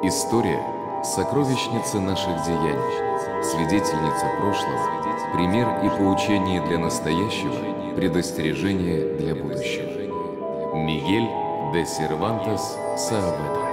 История – сокровищница наших деяний, свидетельница прошлого, пример и поучение для настоящего, предостережение для будущего. Мигель де Сервантес Саабеда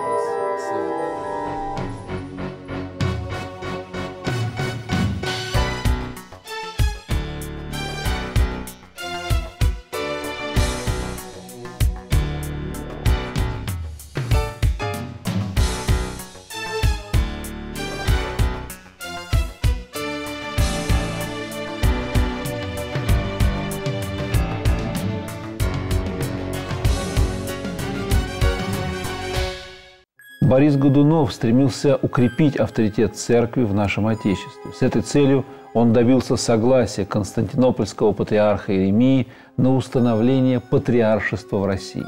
Борис Годунов стремился укрепить авторитет церкви в нашем Отечестве. С этой целью он добился согласия константинопольского патриарха Иеремии на установление патриаршества в России.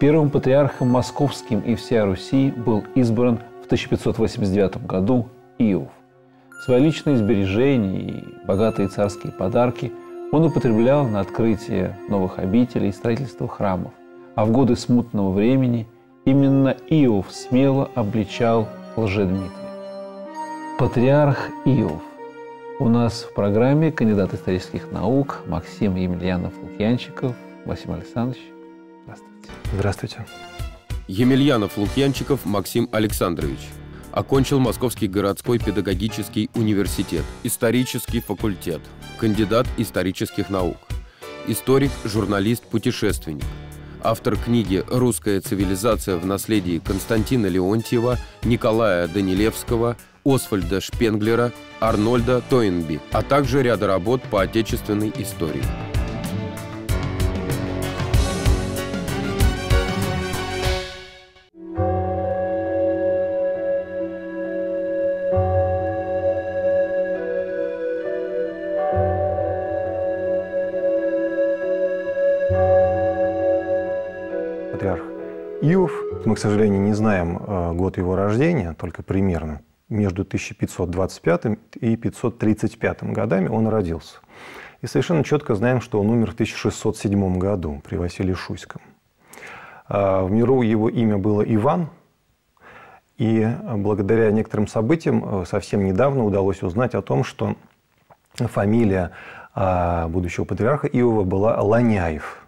Первым патриархом московским и всей Руси был избран в 1589 году Иов. Свои личные сбережения и богатые царские подарки он употреблял на открытие новых обителей и строительство храмов, а в годы смутного времени – Именно Иов смело обличал лжедмитрия. Патриарх Иов. У нас в программе кандидат исторических наук Максим Емельянов Лукьянчиков. Максим Александрович, здравствуйте. Здравствуйте. Емельянов Лукьянчиков Максим Александрович. Окончил Московский городской педагогический университет, исторический факультет, кандидат исторических наук, историк, журналист, путешественник – автор книги «Русская цивилизация в наследии» Константина Леонтьева, Николая Данилевского, Освальда Шпенглера, Арнольда Тойнби, а также ряда работ по отечественной истории. к сожалению, не знаем э, год его рождения, только примерно. Между 1525 и 535 годами он родился. И совершенно четко знаем, что он умер в 1607 году при Василии Шуйском. А, в миру его имя было Иван, и благодаря некоторым событиям э, совсем недавно удалось узнать о том, что фамилия а, будущего патриарха Иова была Ланяев –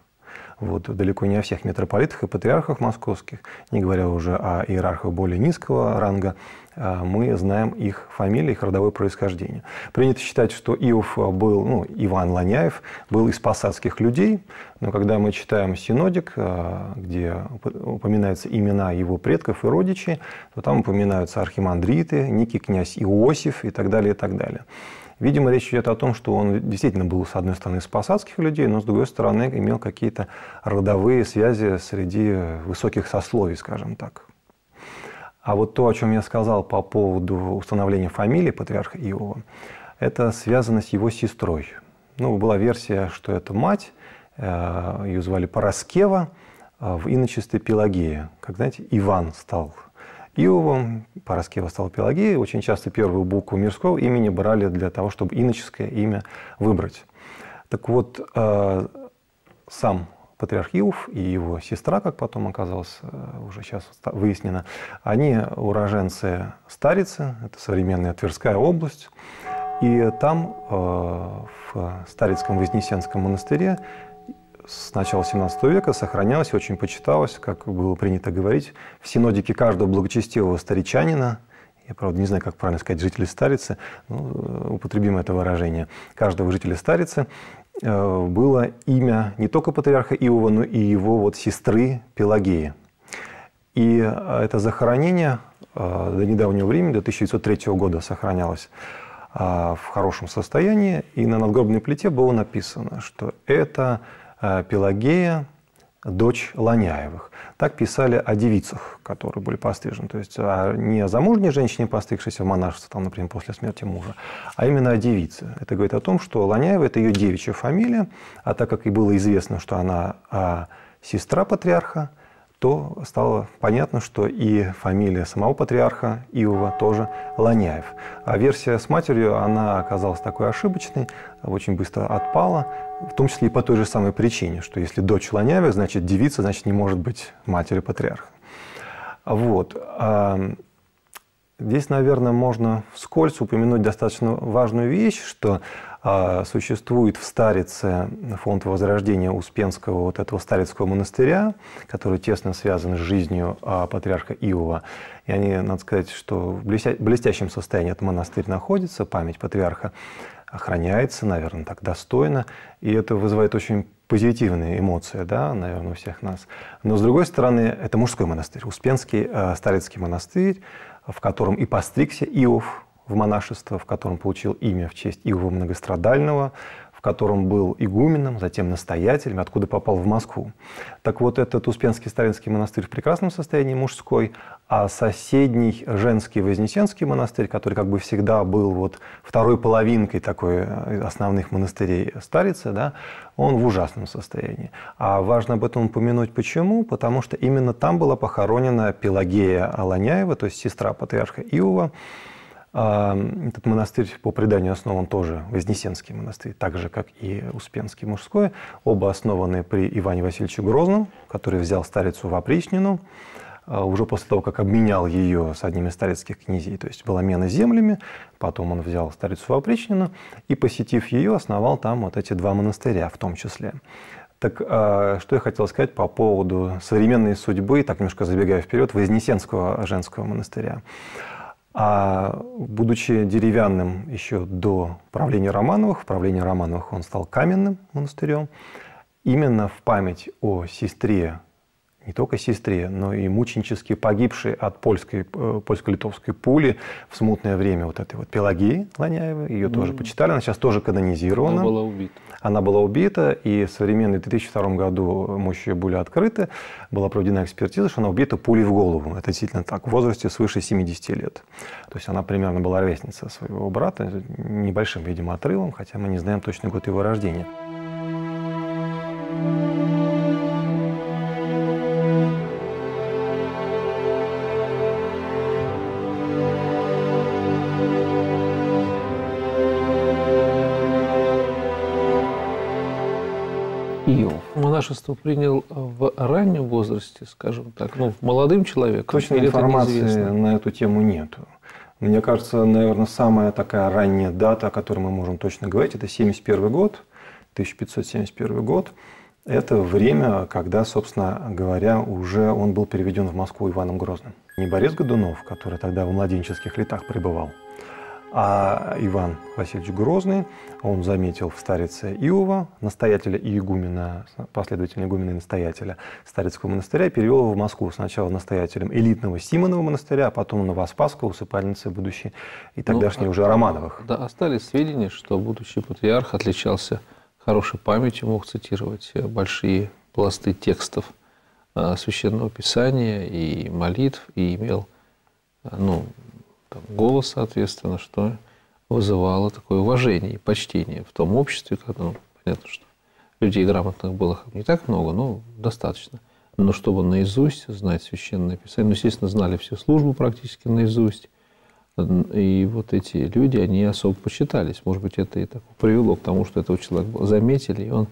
вот, далеко не о всех митрополитах и патриархах московских, не говоря уже о иерархах более низкого ранга, а, мы знаем их фамилии, их родовое происхождение. Принято считать, что Иов был, ну, Иван Ланяев, был из посадских людей, но когда мы читаем синодик, а, где упоминаются имена его предков и родичей, то там упоминаются архимандриты, некий князь Иосиф и так далее, и так далее. Видимо, речь идет о том, что он действительно был, с одной стороны, из посадских людей, но, с другой стороны, имел какие-то родовые связи среди высоких сословий, скажем так. А вот то, о чем я сказал по поводу установления фамилии патриарха Иова, это связано с его сестрой. Ну, была версия, что это мать, э, ее звали Параскева, э, в иночестве Пелагея, как, знаете, Иван стал Пивовым, Пороскева стала Пелагея. Очень часто первую букву мирского имени брали для того, чтобы иноческое имя выбрать. Так вот, э, сам патриарх Иов и его сестра, как потом оказалось, э, уже сейчас выяснено, они уроженцы Старицы, это современная Тверская область. И там, э, в Старицком Вознесенском монастыре, с начала XVII века сохранялось, очень почиталось, как было принято говорить, в синодике каждого благочестивого старичанина, я, правда, не знаю, как правильно сказать, жители старицы, но э, употребим это выражение, каждого жителя старицы, э, было имя не только патриарха Иова, но и его вот сестры Пелагеи. И э, это захоронение до недавнего времени, до 1903 года сохранялось в хорошем состоянии, и на надгробной плите было написано, что это Э, Пелагея, дочь Ланяевых. Так писали о девицах, которые были пострижены. То есть а, не о замужней женщине, постригшейся в монашество, там, например, после смерти мужа, а именно о девице. Это говорит о том, что Ланяева – это ее девичья фамилия, а так как и было известно, что она а, сестра патриарха, то стало понятно, что и фамилия самого патриарха Иова тоже Ланяев. А версия с матерью, она оказалась такой ошибочной, очень быстро отпала, в том числе и по той же самой причине, что если дочь Ланяева, значит девица, значит не может быть матерью патриарха. Вот. Здесь, наверное, можно вскользь упомянуть достаточно важную вещь, что а, существует в Старице фонд возрождения Успенского вот этого Старицкого монастыря, который тесно связан с жизнью а, патриарха Иова. И они, надо сказать, что в блестящем состоянии этот монастырь находится, память патриарха охраняется, наверное, так достойно. И это вызывает очень позитивные эмоции, да, наверное, у всех нас. Но, с другой стороны, это мужской монастырь, Успенский э, Старицкий монастырь, в котором и постригся Иов, в монашество, в котором получил имя в честь Иова Многострадального, в котором был игуменом, затем настоятелем, откуда попал в Москву. Так вот, этот Успенский Старинский монастырь в прекрасном состоянии мужской, а соседний женский Вознесенский монастырь, который как бы всегда был вот второй половинкой такой э, основных монастырей Старицы, да, он в ужасном состоянии. А важно об этом упомянуть почему? Потому что именно там была похоронена Пелагея Аланяева, то есть сестра патриарха Иова, а, этот монастырь по преданию основан тоже Вознесенский монастырь, так же, как и Успенский мужской. Оба основаны при Иване Васильевиче Грозном, который взял старицу в опричнину, а, уже после того, как обменял ее с одним из старецких князей, то есть была мена землями, потом он взял старицу в опричнину и, посетив ее, основал там вот эти два монастыря в том числе. Так а, что я хотел сказать по поводу современной судьбы, так немножко забегая вперед, Вознесенского женского монастыря. А будучи деревянным еще до правления Романовых, в Романовых он стал каменным монастырем, именно в память о сестре, не только сестре, но и мученически погибшей от польской, э, польско-литовской пули в смутное время вот этой вот Пелагеи Ланяевой, ее mm. тоже почитали, она сейчас тоже канонизирована. Она была убита. Она была убита, и в современной 2002 году мощи были открыты. Была проведена экспертиза, что она убита пулей в голову. Это действительно так, в возрасте свыше 70 лет. То есть она примерно была ровесница своего брата, небольшим, видимо, отрывом, хотя мы не знаем точный год его рождения. Thank you монашество принял в раннем возрасте, скажем так, ну, молодым человеком? Точной информации на эту тему нет. Мне кажется, наверное, самая такая ранняя дата, о которой мы можем точно говорить, это 71 год, 1571 год. Это время, когда, собственно говоря, уже он был переведен в Москву Иваном Грозным. Не Борис Годунов, который тогда в младенческих летах пребывал, а Иван Васильевич Грозный, он заметил в старице Иова, настоятеля и игумена, последовательно игумена и настоятеля Старицкого монастыря, перевел его в Москву сначала настоятелем элитного Симонова монастыря, а потом Новоспасского, усыпальницы будущей и ну, тогдашней ну, уже Романовых. Да, остались сведения, что будущий патриарх отличался хорошей памятью, мог цитировать большие пласты текстов а, Священного Писания и молитв, и имел а, ну, там, голос, соответственно, что вызывало такое уважение и почтение в том обществе, когда, ну, понятно, что людей грамотных было не так много, но достаточно. Но чтобы наизусть знать священное писание, ну, естественно, знали всю службу практически наизусть, и вот эти люди, они особо почитались. Может быть, это и так привело к тому, что этого человека заметили, и он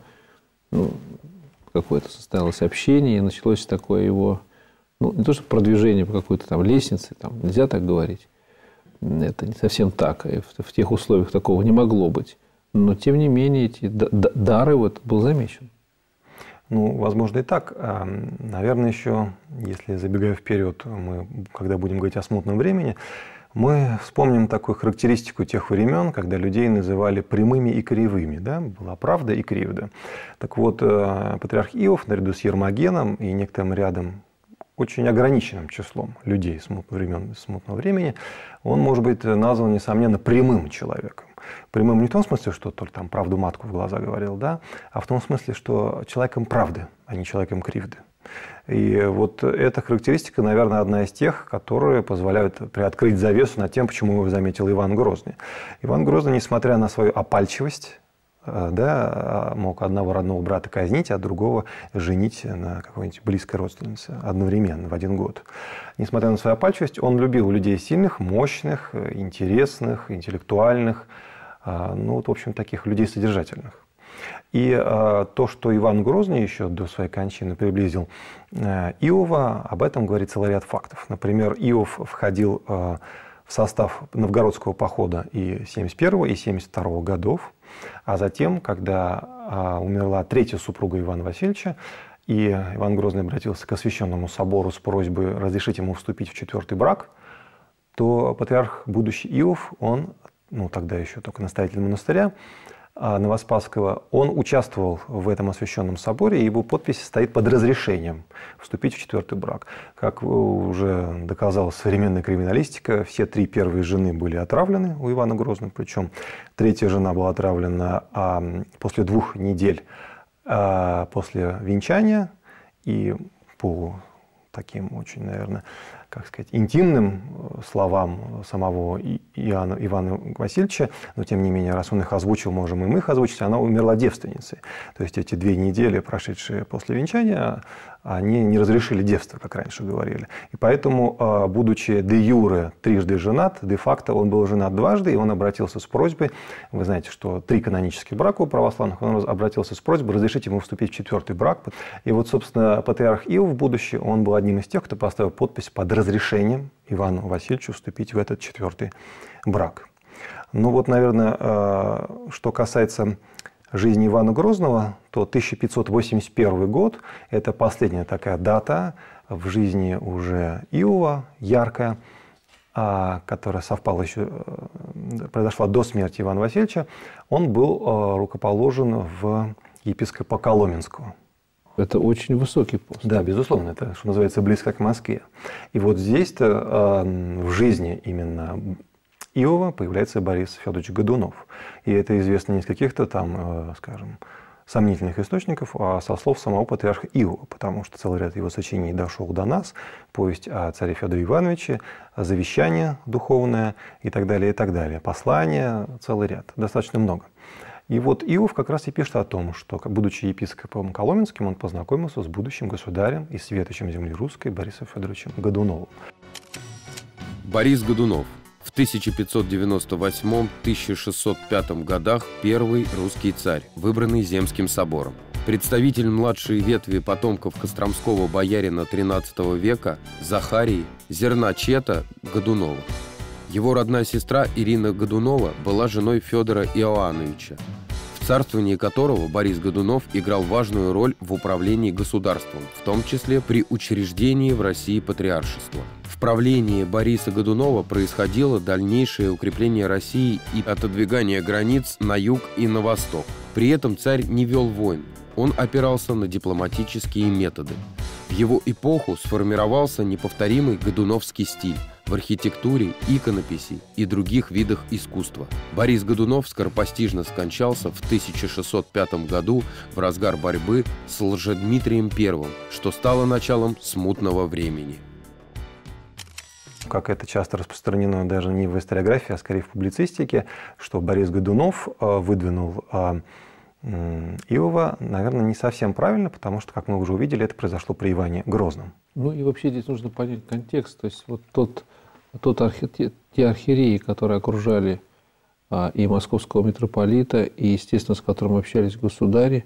ну, какое-то состоялось общение, и началось такое его, ну, не то, что продвижение по какой-то там лестнице, там нельзя так говорить, это не совсем так. В тех условиях такого не могло быть. Но, тем не менее, эти дары вот был замечен. Ну, возможно, и так. А, наверное, еще, если забегая вперед, мы, когда будем говорить о смутном времени, мы вспомним такую характеристику тех времен, когда людей называли прямыми и кривыми. Да? Была правда и кривда. Так вот, э, патриарх Иов наряду с Ермогеном и некоторым рядом очень ограниченным числом людей смутного, времен, смутного времени, он может быть назван, несомненно, прямым человеком. Прямым не в том смысле, что только там правду матку в глаза говорил, да, а в том смысле, что человеком правды, а не человеком кривды. И вот эта характеристика, наверное, одна из тех, которые позволяют приоткрыть завесу над тем, почему его заметил Иван Грозный. Иван Грозный, несмотря на свою опальчивость, Э, да, а, мог одного родного брата казнить, а другого женить на какой-нибудь близкой родственнице одновременно, в один год. Несмотря на свою опальчивость, он любил людей сильных, мощных, интересных, интеллектуальных, а, ну вот, в общем, таких людей содержательных. И а, то, что Иван Грозный еще до своей кончины приблизил э, Иова, об этом говорит целый ряд фактов. Например, Иов входил э, в состав новгородского похода и 71 и 72 годов. А затем, когда а, умерла третья супруга Ивана Васильевича, и Иван Грозный обратился к Освященному собору с просьбой разрешить ему вступить в четвертый брак, то патриарх будущий Иов, он, ну тогда еще только настоятель монастыря, а, Новоспасского, он участвовал в этом освященном соборе, и его подпись стоит под разрешением вступить в четвертый брак. Как уже доказала современная криминалистика, все три первые жены были отравлены у Ивана Грозного, причем третья жена была отравлена а, после двух недель а, после венчания, и по таким очень, наверное, как сказать, интимным э, словам самого Иоанна, Ивана Васильевича, но тем не менее, раз он их озвучил, можем и мы их озвучить, она умерла девственницей. То есть эти две недели, прошедшие после венчания, они не разрешили девство, как раньше говорили. И поэтому, а, будучи де юре трижды женат, де-факто он был женат дважды, и он обратился с просьбой, вы знаете, что три канонических брака у православных, он обратился с просьбой разрешить ему вступить в четвертый брак. И вот, собственно, патриарх Иов в будущем, он был одним из тех, кто поставил подпись под разрешением Ивану Васильевичу вступить в этот четвертый брак. Ну вот, наверное, а, что касается жизни Ивана Грозного, то 1581 год – это последняя такая дата в жизни уже Иова, яркая, а, которая совпала еще, э, произошла до смерти Ивана Васильевича, он был э, рукоположен в епископа Коломенского. Это очень высокий пост. Да, безусловно, это, что называется, близко к Москве. И вот здесь-то э, в жизни именно Иова появляется Борис Федорович Годунов. И это известно не из каких-то там, э, скажем, сомнительных источников, а со слов самого патриарха Иова, потому что целый ряд его сочинений дошел до нас, повесть о царе Федоре Ивановиче, завещание духовное и так далее, и так далее, послание, целый ряд, достаточно много. И вот Иов как раз и пишет о том, что, будучи епископом Коломенским, он познакомился с будущим государем и светочем земли русской Борисом Федоровичем Годуновым. Борис Годунов – в 1598-1605 годах первый русский царь, выбранный Земским собором. Представитель младшей ветви потомков Костромского боярина XIII века Захарии Зерначета Годунова. Его родная сестра Ирина Годунова была женой Федора Иоанновича, в царствовании которого Борис Годунов играл важную роль в управлении государством, в том числе при учреждении в России патриаршества – правлении Бориса Годунова происходило дальнейшее укрепление России и отодвигание границ на юг и на восток. При этом царь не вел войн, он опирался на дипломатические методы. В его эпоху сформировался неповторимый годуновский стиль в архитектуре, иконописи и других видах искусства. Борис Годунов скоропостижно скончался в 1605 году в разгар борьбы с Лжедмитрием I, что стало началом смутного времени как это часто распространено даже не в историографии, а скорее в публицистике, что Борис Годунов э, выдвинул э, Иова, наверное, не совсем правильно, потому что, как мы уже увидели, это произошло при Иване Грозном. Ну и вообще здесь нужно понять контекст. То есть вот тот, тот архи... те архиереи, которые окружали а, и московского митрополита, и, естественно, с которым общались государи,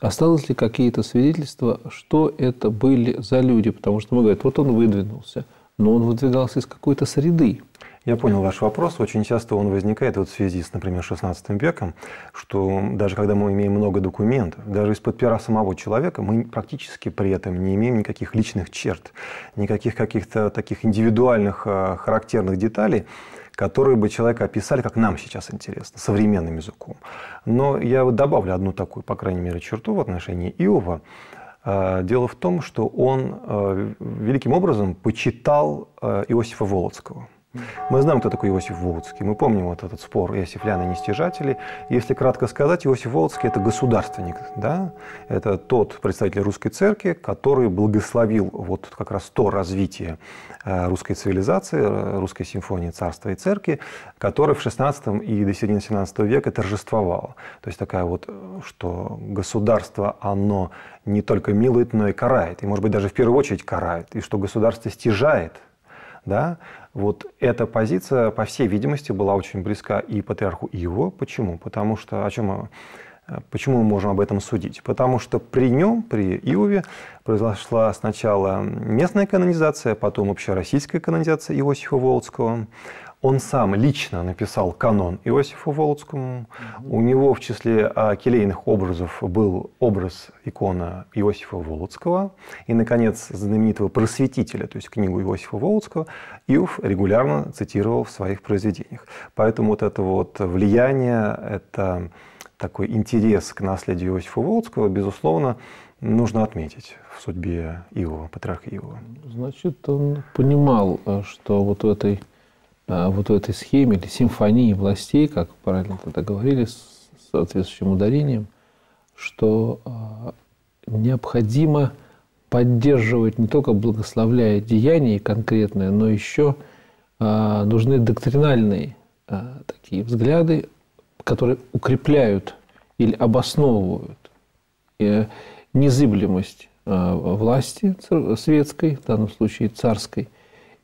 осталось ли какие-то свидетельства, что это были за люди? Потому что мы ну, говорим, вот он выдвинулся – но он выдвигался из какой-то среды. Я понял ваш вопрос. Очень часто он возникает вот в связи с, например, 16 веком, что даже когда мы имеем много документов, даже из-под пера самого человека, мы практически при этом не имеем никаких личных черт, никаких каких-то таких индивидуальных а, характерных деталей, которые бы человека описали, как нам сейчас интересно, современным языком. Но я вот добавлю одну такую, по крайней мере, черту в отношении Иова. А, дело в том, что он э, великим образом почитал э, Иосифа Волоцкого. Мы знаем, кто такой Иосиф Волоцкий. Мы помним вот этот спор Иосифляна и нестяжателей. Если кратко сказать, Иосиф Волоцкий – это государственник. Да? Это тот представитель русской церкви, который благословил вот как раз то развитие э, русской цивилизации, э, русской симфонии царства и церкви, которая в XVI и до середины XVII века торжествовала. То есть такая вот, что государство, оно не только милует, но и карает. И, может быть, даже в первую очередь карает. И что государство стяжает да, вот эта позиция, по всей видимости, была очень близка и патриарху Иво. Почему? Потому что, о чем Э, почему мы можем об этом судить? Потому что при нем, при Иове, произошла сначала местная канонизация, потом общероссийская канонизация Иосифа Волоцкого. Он сам лично написал канон Иосифу Волоцкому. Mm-hmm. У него в числе келейных образов был образ икона Иосифа Волоцкого, И, наконец, знаменитого просветителя, то есть книгу Иосифа Волоцкого Иов регулярно цитировал в своих произведениях. Поэтому вот это вот влияние, это такой интерес к наследию Иосифа Волоцкого, безусловно, нужно отметить в судьбе Иова, патриарха Иова. Значит, он понимал, э, что вот в этой, э, вот в этой схеме или симфонии властей, как правильно тогда говорили, с соответствующим ударением, что э, необходимо поддерживать не только благословляя деяния конкретные, но еще нужны доктринальные такие взгляды которые укрепляют или обосновывают э, незыблемость э, власти светской, в данном случае царской.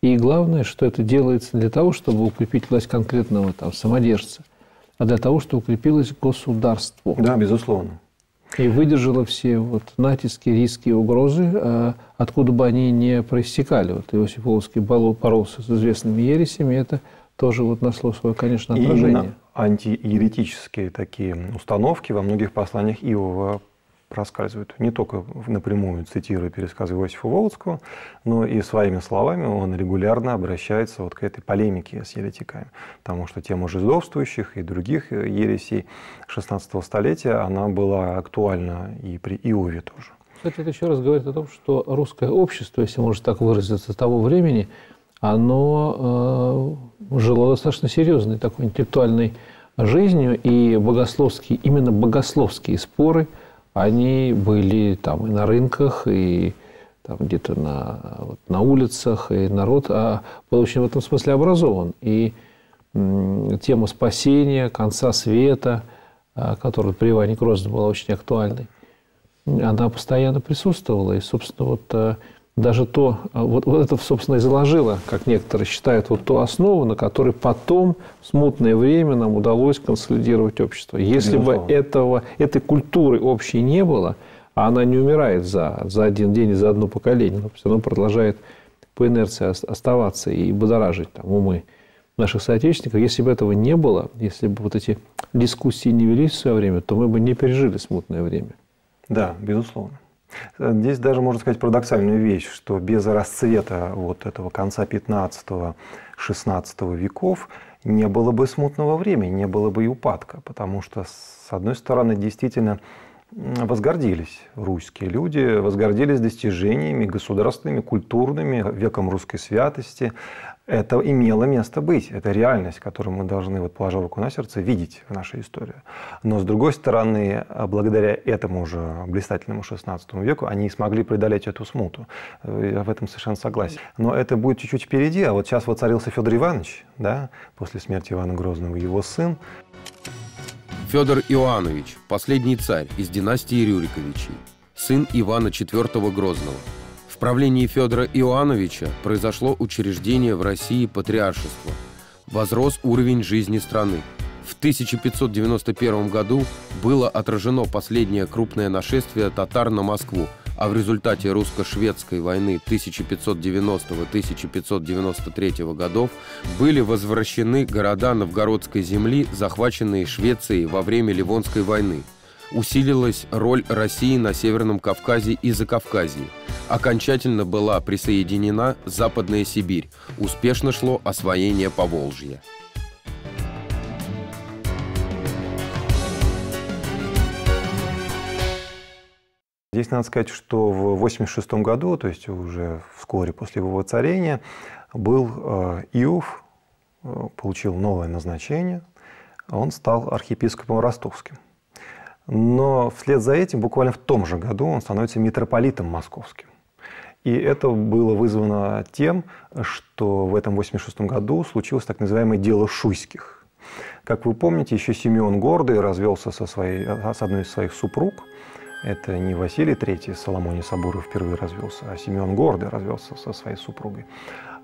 И главное, что это делается для того, чтобы укрепить власть конкретного там, самодержца, а для того, чтобы укрепилось государство. Да, безусловно. И выдержала все вот натиски, риски и угрозы, э, откуда бы они ни проистекали. Вот Иосиф Волоцкий боролся с известными ересями, это тоже вот нашло свое, конечно, отражение. Именно антиеретические такие установки во многих посланиях Иова проскальзывают. Не только напрямую цитируя пересказы Иосифа Волоцкого, но и своими словами он регулярно обращается вот к этой полемике с еретиками. Потому что тема жидовствующих и других э, ересей 16 столетия, она была актуальна и при Иове тоже. Кстати, это еще раз говорит о том, что русское общество, если можно так выразиться, того времени – оно э, жило достаточно серьезной такой интеллектуальной жизнью, и богословские, именно богословские споры, они были там и на рынках, и там где-то на, вот, на улицах, и народ а, был очень в этом смысле образован. И м, тема спасения, конца света, а, э, которая при Иване Грозном была очень актуальной, она постоянно присутствовала. И, собственно, вот э, даже то, э, вот, вот это, собственно, и заложило, как некоторые считают, вот ту основу, на которой потом в смутное время нам удалось консолидировать общество. Если бы этого, этой культуры общей не было, а она не умирает за, за один день и за одно поколение, но все равно продолжает по инерции оставаться и будоражить там, умы наших соотечественников. Если бы этого не было, если бы вот эти дискуссии не велись в свое время, то мы бы не пережили смутное время. Да, безусловно. Здесь даже можно сказать парадоксальную вещь, что без расцвета вот этого конца 15-16 веков не было бы смутного времени, не было бы и упадка, потому что, с одной стороны, действительно возгордились русские люди, возгордились достижениями государственными, культурными, веком русской святости, это имело место быть. Это реальность, которую мы должны, вот, положа руку на сердце, видеть в нашей истории. Но, с другой стороны, благодаря этому же блистательному XVI веку они смогли преодолеть эту смуту. Я в этом совершенно согласен. Но это будет чуть-чуть впереди. А вот сейчас вот царился Федор Иванович, да, после смерти Ивана Грозного, его сын. Федор Иоанович, последний царь из династии Рюриковичей, сын Ивана IV Грозного – правлении Федора Иоановича произошло учреждение в России патриаршества. Возрос уровень жизни страны. В 1591 году было отражено последнее крупное нашествие татар на Москву, а в результате русско-шведской войны 1590-1593 годов были возвращены города новгородской земли, захваченные Швецией во время Ливонской войны – усилилась роль России на Северном Кавказе и Закавказье. Окончательно была присоединена Западная Сибирь. Успешно шло освоение Поволжья. Здесь надо сказать, что в 1986 году, то есть уже вскоре после его царения, был э, Иов, э, получил новое назначение, он стал архиепископом ростовским. Но вслед за этим, буквально в том же году, он становится митрополитом московским. И это было вызвано тем, что в этом 86 году случилось так называемое «дело Шуйских». Как вы помните, еще Симеон Гордый развелся со своей, а, с одной из своих супруг. Это не Василий III Соломоний Сабуров впервые развелся, а Симеон Гордый развелся со своей супругой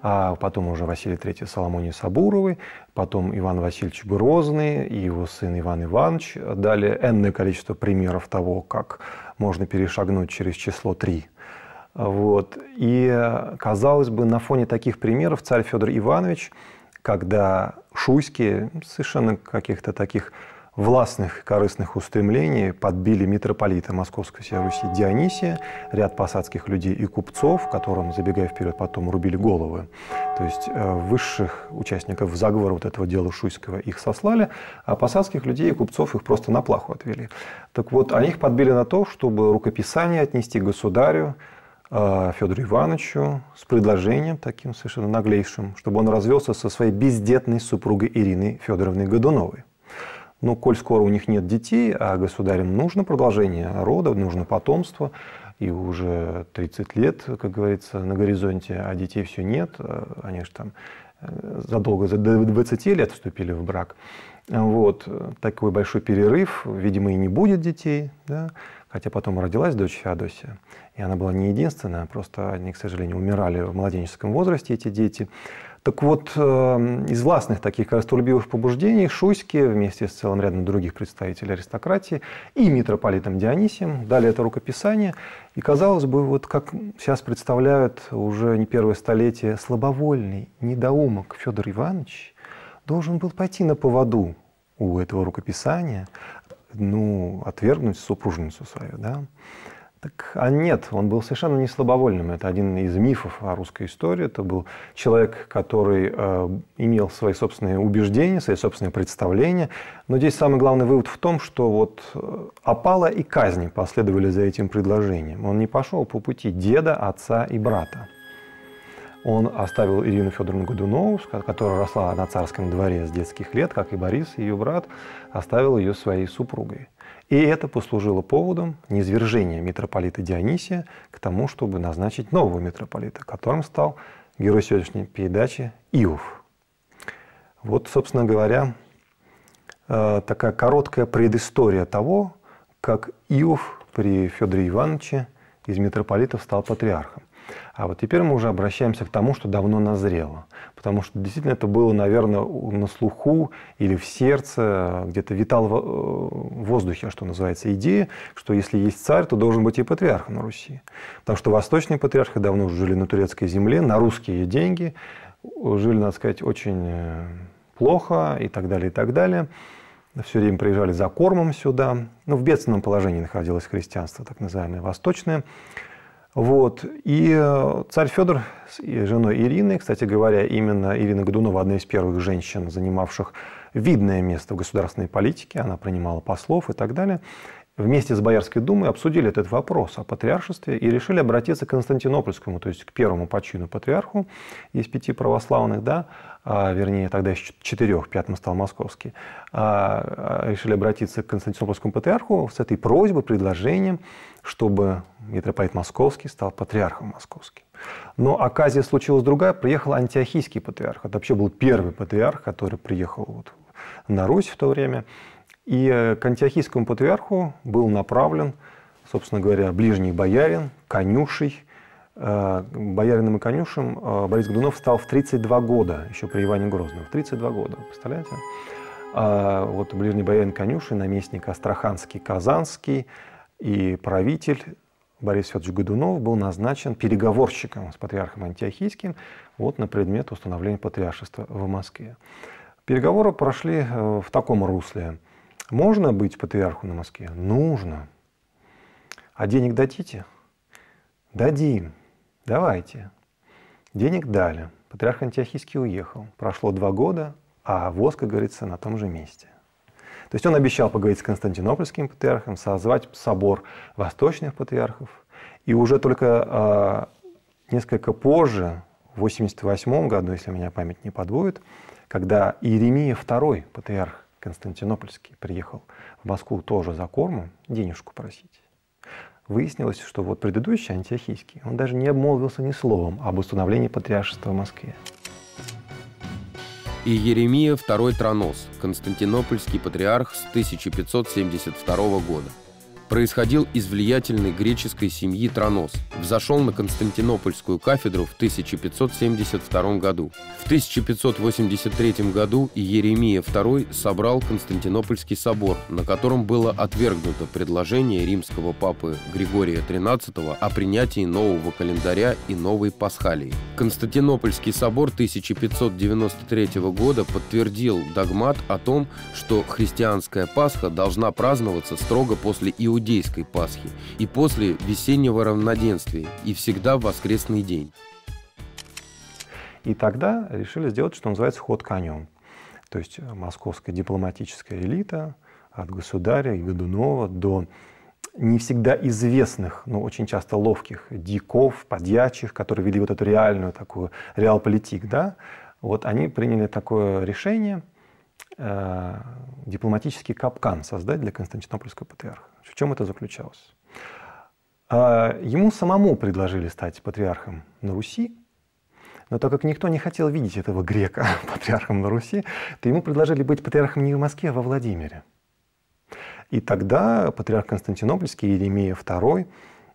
а потом уже Василий III Соломоний Сабуровы, потом Иван Васильевич Грозный и его сын Иван Иванович дали энное количество примеров того, как можно перешагнуть через число три Вот. И, казалось бы, на фоне таких примеров царь Федор Иванович, когда шуйские, совершенно каких-то таких властных корыстных устремлений подбили митрополита Московского Сия Руси Дионисия, ряд посадских людей и купцов, которым, забегая вперед, потом рубили головы. То есть э, высших участников заговора вот этого дела Шуйского их сослали, а посадских людей и купцов их просто на плаху отвели. Так вот, они их подбили на то, чтобы рукописание отнести государю, э, Федору Ивановичу с предложением таким совершенно наглейшим, чтобы он развелся со своей бездетной супругой Ириной Федоровной Годуновой. Но ну, коль скоро у них нет детей, а государям нужно продолжение рода, нужно потомство, и уже 30 лет, как говорится, на горизонте, а детей все нет, э, они же там э, задолго, за 20 лет вступили в брак. Вот, такой большой перерыв, видимо, и не будет детей, да? хотя потом родилась дочь Феодосия, и она была не единственная, просто они, к сожалению, умирали в младенческом возрасте, эти дети. Так вот, эм, из властных таких коростолюбивых побуждений Шуйские вместе с целым рядом других представителей аристократии и митрополитом Дионисием дали это рукописание. И, казалось бы, вот как сейчас представляют уже не первое столетие, слабовольный недоумок Федор Иванович должен был пойти на поводу у этого рукописания, ну, отвергнуть супружницу свою, да, так, а нет, он был совершенно не слабовольным. Это один из мифов о русской истории. Это был человек, который э, имел свои собственные убеждения, свои собственные представления. Но здесь самый главный вывод в том, что вот э, опала и казни последовали за этим предложением. Он не пошел по пути деда, отца и брата. Он оставил Ирину Федоровну Годунову, которая росла на царском дворе с детских лет, как и Борис, ее брат, оставил ее своей супругой. И это послужило поводом низвержения митрополита Дионисия к тому, чтобы назначить нового митрополита, которым стал герой сегодняшней передачи Иов. Вот, собственно говоря, э, такая короткая предыстория того, как Иов при Федоре Ивановиче из митрополитов стал патриархом. А вот теперь мы уже обращаемся к тому, что давно назрело потому что действительно это было, наверное, на слуху или в сердце, где-то витал э, в воздухе, что называется, идея, что если есть царь, то должен быть и патриарх на Руси. Потому что восточные патриархи давно уже жили на турецкой земле, на русские деньги, жили, надо сказать, очень э, плохо и так далее, и так далее. Все время приезжали за кормом сюда. Ну, в бедственном положении находилось христианство, так называемое восточное. Вот. И э, царь Федор с женой Ириной, кстати говоря, именно Ирина Годунова, одна из первых женщин, занимавших видное место в государственной политике, она принимала послов и так далее, вместе с Боярской думой обсудили этот вопрос о патриаршестве и решили обратиться к Константинопольскому, то есть к первому по патриарху из пяти православных, да, а, вернее, тогда еще четырех, пятым стал московский, а, а, решили обратиться к Константинопольскому патриарху с этой просьбой, предложением, чтобы митрополит Московский стал патриархом Московским. Но оказия случилась другая, приехал антиохийский патриарх. Это вообще был первый патриарх, который приехал вот на Русь в то время. И э, к антиохийскому патриарху был направлен, собственно говоря, ближний боярин, конюший Э, боярином и конюшем э, Борис Годунов стал в 32 года, еще при Иване Грозном. В 32 года, представляете? Э, вот ближний боярин конюши, наместник Астраханский, Казанский и правитель Борис Федорович Годунов был назначен переговорщиком с патриархом Антиохийским вот, на предмет установления патриаршества в Москве. Переговоры прошли в таком русле. Можно быть патриарху на Москве? Нужно. А денег дадите? Дадим давайте. Денег дали. Патриарх Антиохийский уехал. Прошло два года, а воз, как говорится, на том же месте. То есть он обещал поговорить с константинопольским патриархом, созвать собор восточных патриархов. И уже только э, несколько позже, в 88 году, если меня память не подводит, когда Иеремия II, патриарх Константинопольский, приехал в Москву тоже за корму, денежку просить. Выяснилось, что вот предыдущий, антиохийский, он даже не обмолвился ни словом об установлении патриаршества в Москве. И Еремия II Транос, константинопольский патриарх с 1572 года – происходил из влиятельной греческой семьи Тронос, взошел на Константинопольскую кафедру в 1572 году. В 1583 году Иеремия II собрал Константинопольский собор, на котором было отвергнуто предложение римского папы Григория XIII о принятии нового календаря и новой пасхалии. Константинопольский собор 1593 года подтвердил догмат о том, что христианская Пасха должна праздноваться строго после иудея иудейской Пасхи и после весеннего равноденствия и всегда в воскресный день. И тогда решили сделать, что называется, ход конем. То есть э, московская дипломатическая элита от государя и Годунова до не всегда известных, но очень часто ловких диков, подьячих, которые вели вот эту реальную такую реалполитик, да, вот они приняли такое решение – э, дипломатический капкан создать для константинопольского патриарха. В чем это заключалось? Э, ему самому предложили стать патриархом на Руси, но так как никто не хотел видеть этого грека патриархом на Руси, то ему предложили быть патриархом не в Москве, а во Владимире. И тогда патриарх Константинопольский Иеремия II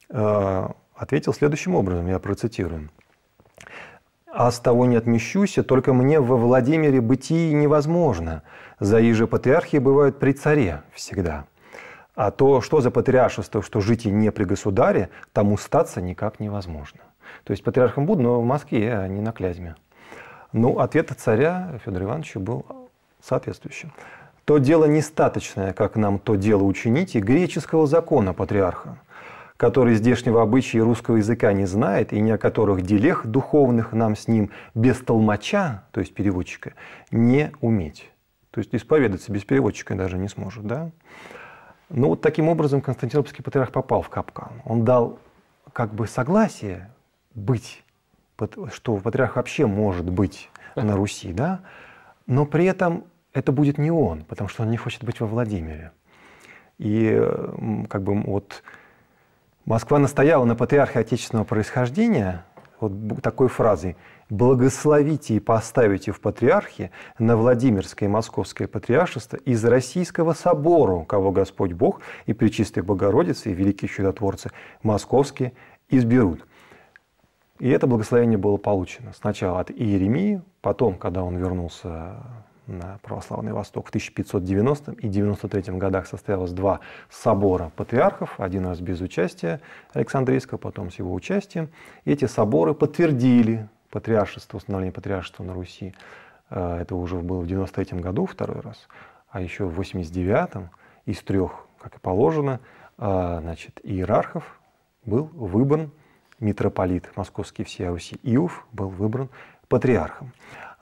э, ответил следующим образом, я процитирую а с того не отмещуся, только мне во Владимире бытии невозможно. Заиже патриархи бывают при царе всегда. А то, что за патриаршество, что жить и не при государе, там устаться никак невозможно. То есть патриархом буду, но в Москве, а не на Клязьме. Ну, ответ от царя Федора Ивановича был соответствующим. «То дело нестаточное, как нам то дело учинить, и греческого закона патриарха, который здешнего обычая и русского языка не знает, и ни о которых делех духовных нам с ним без толмача, то есть переводчика, не уметь. То есть исповедаться без переводчика даже не сможет. Да? Ну вот таким образом Константинопольский патриарх попал в капкан. Он дал как бы согласие быть, что патриарх вообще может быть на Руси, да? но при этом это будет не он, потому что он не хочет быть во Владимире. И как бы вот Москва настояла на патриархе отечественного происхождения вот такой фразой «благословите и поставите в патриархе на Владимирское и Московское патриаршество из Российского собора, кого Господь Бог и Пречистая Богородица и великие чудотворцы московские изберут». И это благословение было получено сначала от Иеремии, потом, когда он вернулся на православный Восток. В 1590 и 1993 годах состоялось два собора патриархов, один раз без участия Александрийского, потом с его участием. Эти соборы подтвердили патриаршество, установление патриаршества на Руси. Э, это уже было в 93 году второй раз, а еще в 89 из трех, как и положено, э, значит, иерархов был выбран митрополит Московский всея Руси Иов был выбран патриархом.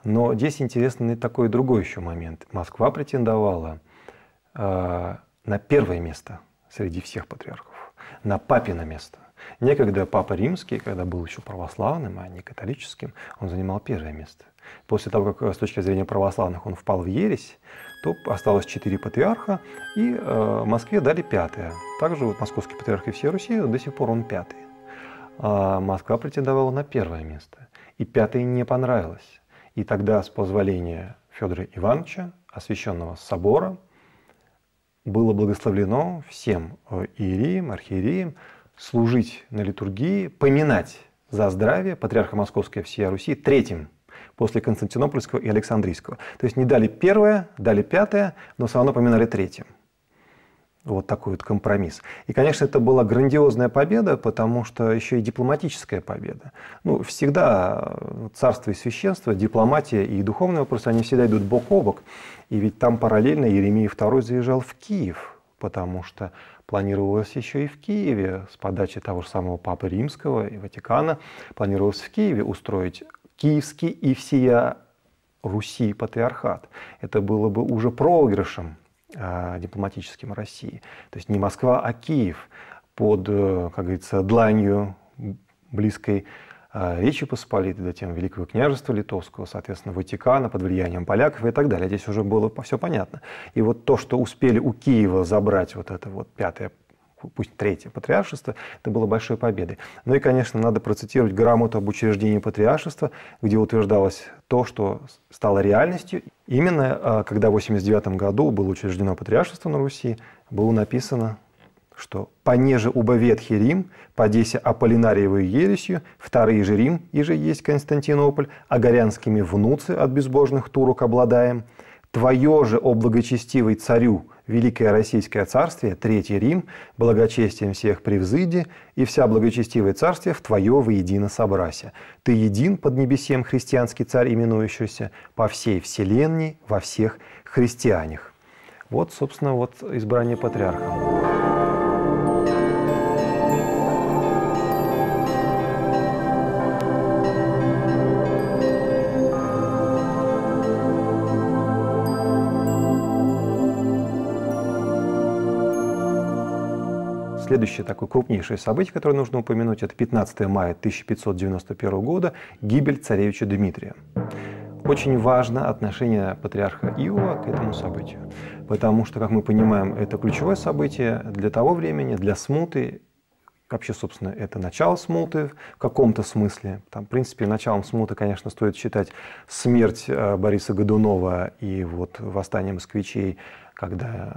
Но здесь интересный такой другой еще момент. Москва претендовала э, на первое место среди всех патриархов, на папино место. Некогда папа римский, когда был еще православным, а не католическим, он занимал первое место. После того, как э, с точки зрения православных он впал в ересь, то осталось четыре патриарха, и э, Москве дали пятое. Также вот московский патриарх и все Руси, до сих пор он пятый. А Москва претендовала на первое место, и пятое не понравилось. И тогда с позволения Федора Ивановича, освященного собора, было благословлено всем э, иереям, архиереям служить на литургии, поминать за здравие патриарха Московской всея Руси третьим после Константинопольского и Александрийского. То есть не дали первое, дали пятое, но все равно поминали третьим вот такой вот компромисс. И, конечно, это была грандиозная победа, потому что еще и дипломатическая победа. Ну, всегда э, царство и священство, дипломатия и духовный вопрос, они всегда идут бок о бок. И ведь там параллельно Еремия II заезжал в Киев, потому что планировалось еще и в Киеве с подачи того же самого Папы Римского и Ватикана, планировалось в Киеве устроить киевский и всея Руси патриархат. Это было бы уже проигрышем а, дипломатическим России. То есть не Москва, а Киев под, э, как говорится, дланью близкой а, Речи Посполитой, затем Великого княжества Литовского, соответственно, Ватикана под влиянием поляков и так далее. Здесь уже было все понятно. И вот то, что успели у Киева забрать вот это вот пятое пусть третье патриаршество, это было большой победой. Ну и, конечно, надо процитировать грамоту об учреждении патриаршества, где утверждалось то, что стало реальностью. Именно а, когда в 1989 году было учреждено патриаршество на Руси, было написано, что «понеже уба ветхий Рим, подеся аполлинариевую ересью, вторые же Рим, и же есть Константинополь, а горянскими внуцы от безбожных турок обладаем, твое же, о благочестивый царю, Великое Российское Царствие, Третий Рим, благочестием всех превзыди, и вся благочестивое царствие в Твое воедино собрася. Ты един под небесем христианский царь, именующийся по всей вселенной, во всех христианях». Вот, собственно, вот избрание патриарха. Следующее такое крупнейшее событие, которое нужно упомянуть, это 15 мая 1591 года, гибель царевича Дмитрия. Очень важно отношение патриарха Иова к этому событию, потому что, как мы понимаем, это ключевое событие для того времени, для смуты вообще, собственно, это начало смуты в каком-то смысле. Там, в принципе, началом смуты, конечно, стоит считать смерть э, Бориса Годунова и вот восстание москвичей когда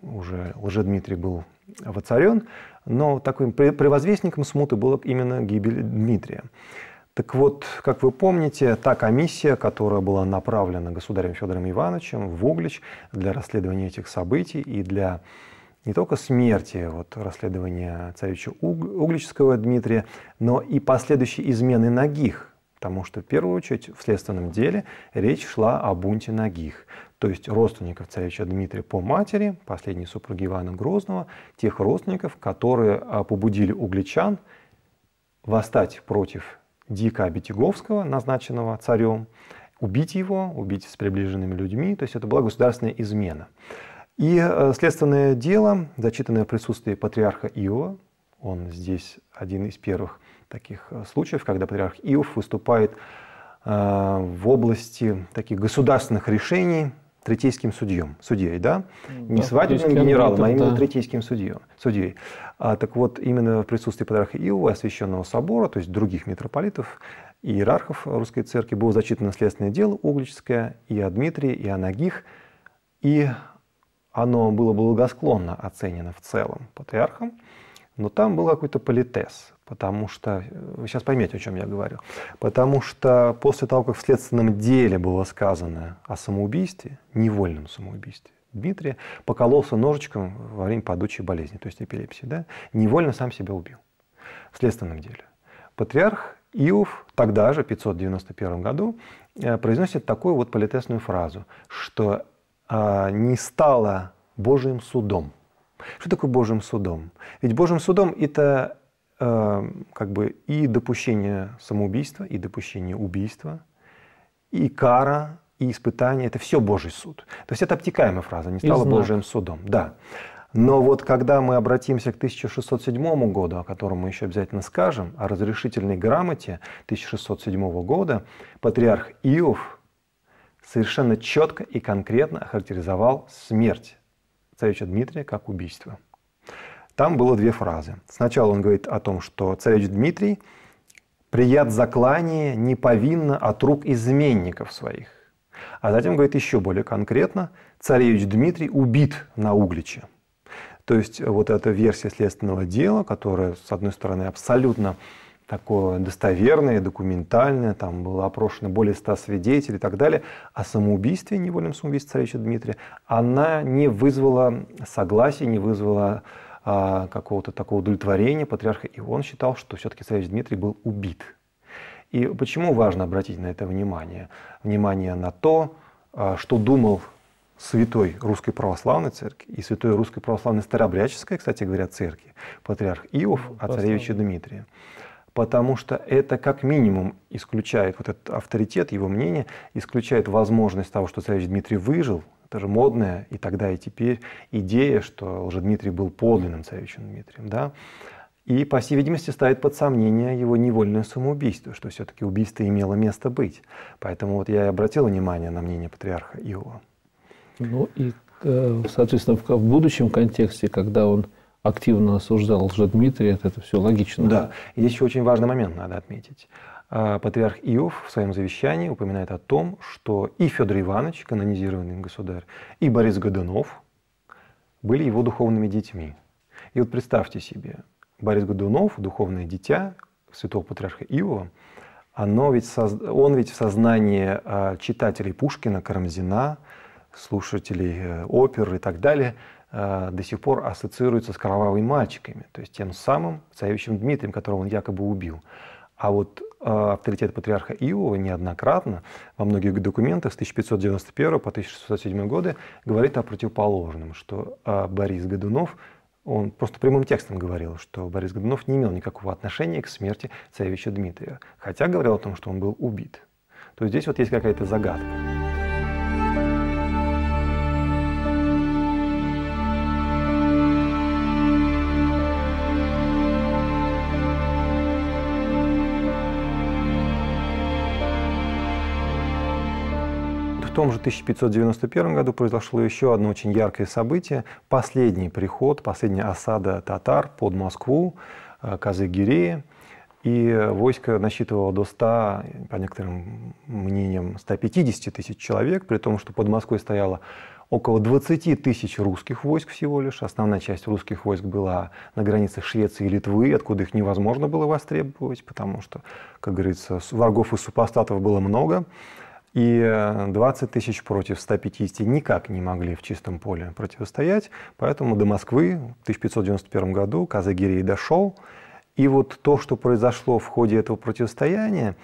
уже Лжедмитрий был воцарен, но таким превозвестником смуты была именно гибель Дмитрия. Так вот, как вы помните, та комиссия, которая была направлена государем Федором Ивановичем в Углич для расследования этих событий и для не только смерти вот, расследования царевича Угличского Дмитрия, но и последующей измены Нагих, потому что в первую очередь в следственном деле речь шла о бунте Нагих то есть родственников царевича Дмитрия по матери, последней супруги Ивана Грозного, тех родственников, которые а, побудили угличан восстать против Дика Обетеговского, назначенного царем, убить его, убить с приближенными людьми, то есть это была государственная измена. И э, следственное дело, зачитанное в присутствии патриарха Иова, он здесь один из первых таких э, случаев, когда патриарх Иов выступает э, в области таких государственных решений, третейским судьем, судьей, да? Не да, свадебным генералом, а именно да. третейским судьем, судьей. А, так вот, именно в присутствии патриарха Иова, освященного собора, то есть других митрополитов и иерархов русской церкви, было зачитано следственное дело Углическое и о Дмитрии, и о Нагих, и оно было благосклонно оценено в целом патриархом, но там был какой-то политез. Потому что, э, вы сейчас поймете, о чем я говорю. Потому что после того, как в следственном деле было сказано о самоубийстве, невольном самоубийстве, Дмитрия покололся ножичком во время падучей болезни, то есть эпилепсии, да, невольно сам себя убил в следственном деле. Патриарх Иов тогда же, в 591 году, э, произносит такую вот политесную фразу, что а, не стало Божьим судом. Что такое Божьим судом? Ведь Божьим судом это Эм, как бы и допущение самоубийства, и допущение убийства, и кара, и испытание – это все Божий суд. То есть это обтекаемая фраза, не стала Божьим судом. Да. Но вот когда мы обратимся к 1607 году, о котором мы еще обязательно скажем, о разрешительной грамоте 1607 года, патриарх Иов совершенно четко и конкретно охарактеризовал смерть царевича Дмитрия как убийство. Там было две фразы. Сначала он говорит о том, что царевич Дмитрий прият заклание не повинно от рук изменников своих. А затем говорит еще более конкретно, царевич Дмитрий убит на Угличе. То есть вот эта версия следственного дела, которая, с одной стороны, абсолютно такое достоверное, документальное, там было опрошено более ста свидетелей и так далее, о самоубийстве, невольном самоубийстве царевича Дмитрия, она не вызвала согласия, не вызвала а, какого-то такого удовлетворения патриарха, и он считал, что все-таки царевич Дмитрий был убит. И почему важно обратить на это внимание? Внимание на то, а, что думал святой русской православной церкви и святой русской православной старообрядческой, кстати говоря, церкви, патриарх Иов ну, о царевиче Дмитрия. Потому что это как минимум исключает вот этот авторитет, его мнение, исключает возможность того, что царевич Дмитрий выжил, это модная и тогда, и теперь идея, что Лжедмитрий был подлинным царевичем Дмитрием, да, и, по всей видимости, ставит под сомнение его невольное самоубийство, что все-таки убийство имело место быть. Поэтому вот я и обратил внимание на мнение патриарха Иова. Ну и, э, соответственно, в будущем контексте, когда он активно осуждал Лжедмитрия, это, это все логично. Да, и здесь еще очень важный момент надо отметить. А, патриарх Иов в своем завещании упоминает о том, что и Федор Иванович, канонизированный государь, и Борис Годунов были его духовными детьми. И вот представьте себе, Борис Годунов, духовное дитя святого патриарха Иова, оно ведь, он ведь в сознании а, читателей Пушкина, Карамзина, слушателей э, опер и так далее а, – до сих пор ассоциируется с кровавыми мальчиками, то есть тем самым царевичем Дмитрием, которого он якобы убил. А вот э, авторитет патриарха Иова неоднократно во многих документах с 1591 по 1607 годы говорит о противоположном, что э, Борис Годунов, он просто прямым текстом говорил, что Борис Годунов не имел никакого отношения к смерти царевича Дмитрия, хотя говорил о том, что он был убит. То есть здесь вот есть какая-то загадка. том же 1591 году произошло еще одно очень яркое событие. Последний приход, последняя осада татар под Москву, э, Казыгирея. И войско насчитывало до 100, по некоторым мнениям, 150 тысяч человек, при том, что под Москвой стояло около 20 тысяч русских войск всего лишь. Основная часть русских войск была на границе Швеции и Литвы, откуда их невозможно было востребовать, потому что, как говорится, врагов и супостатов было много и 20 э, тысяч против 150 никак не могли в чистом поле противостоять. Поэтому до Москвы в 1591 году Казагирей дошел. И вот то, что произошло в ходе этого противостояния,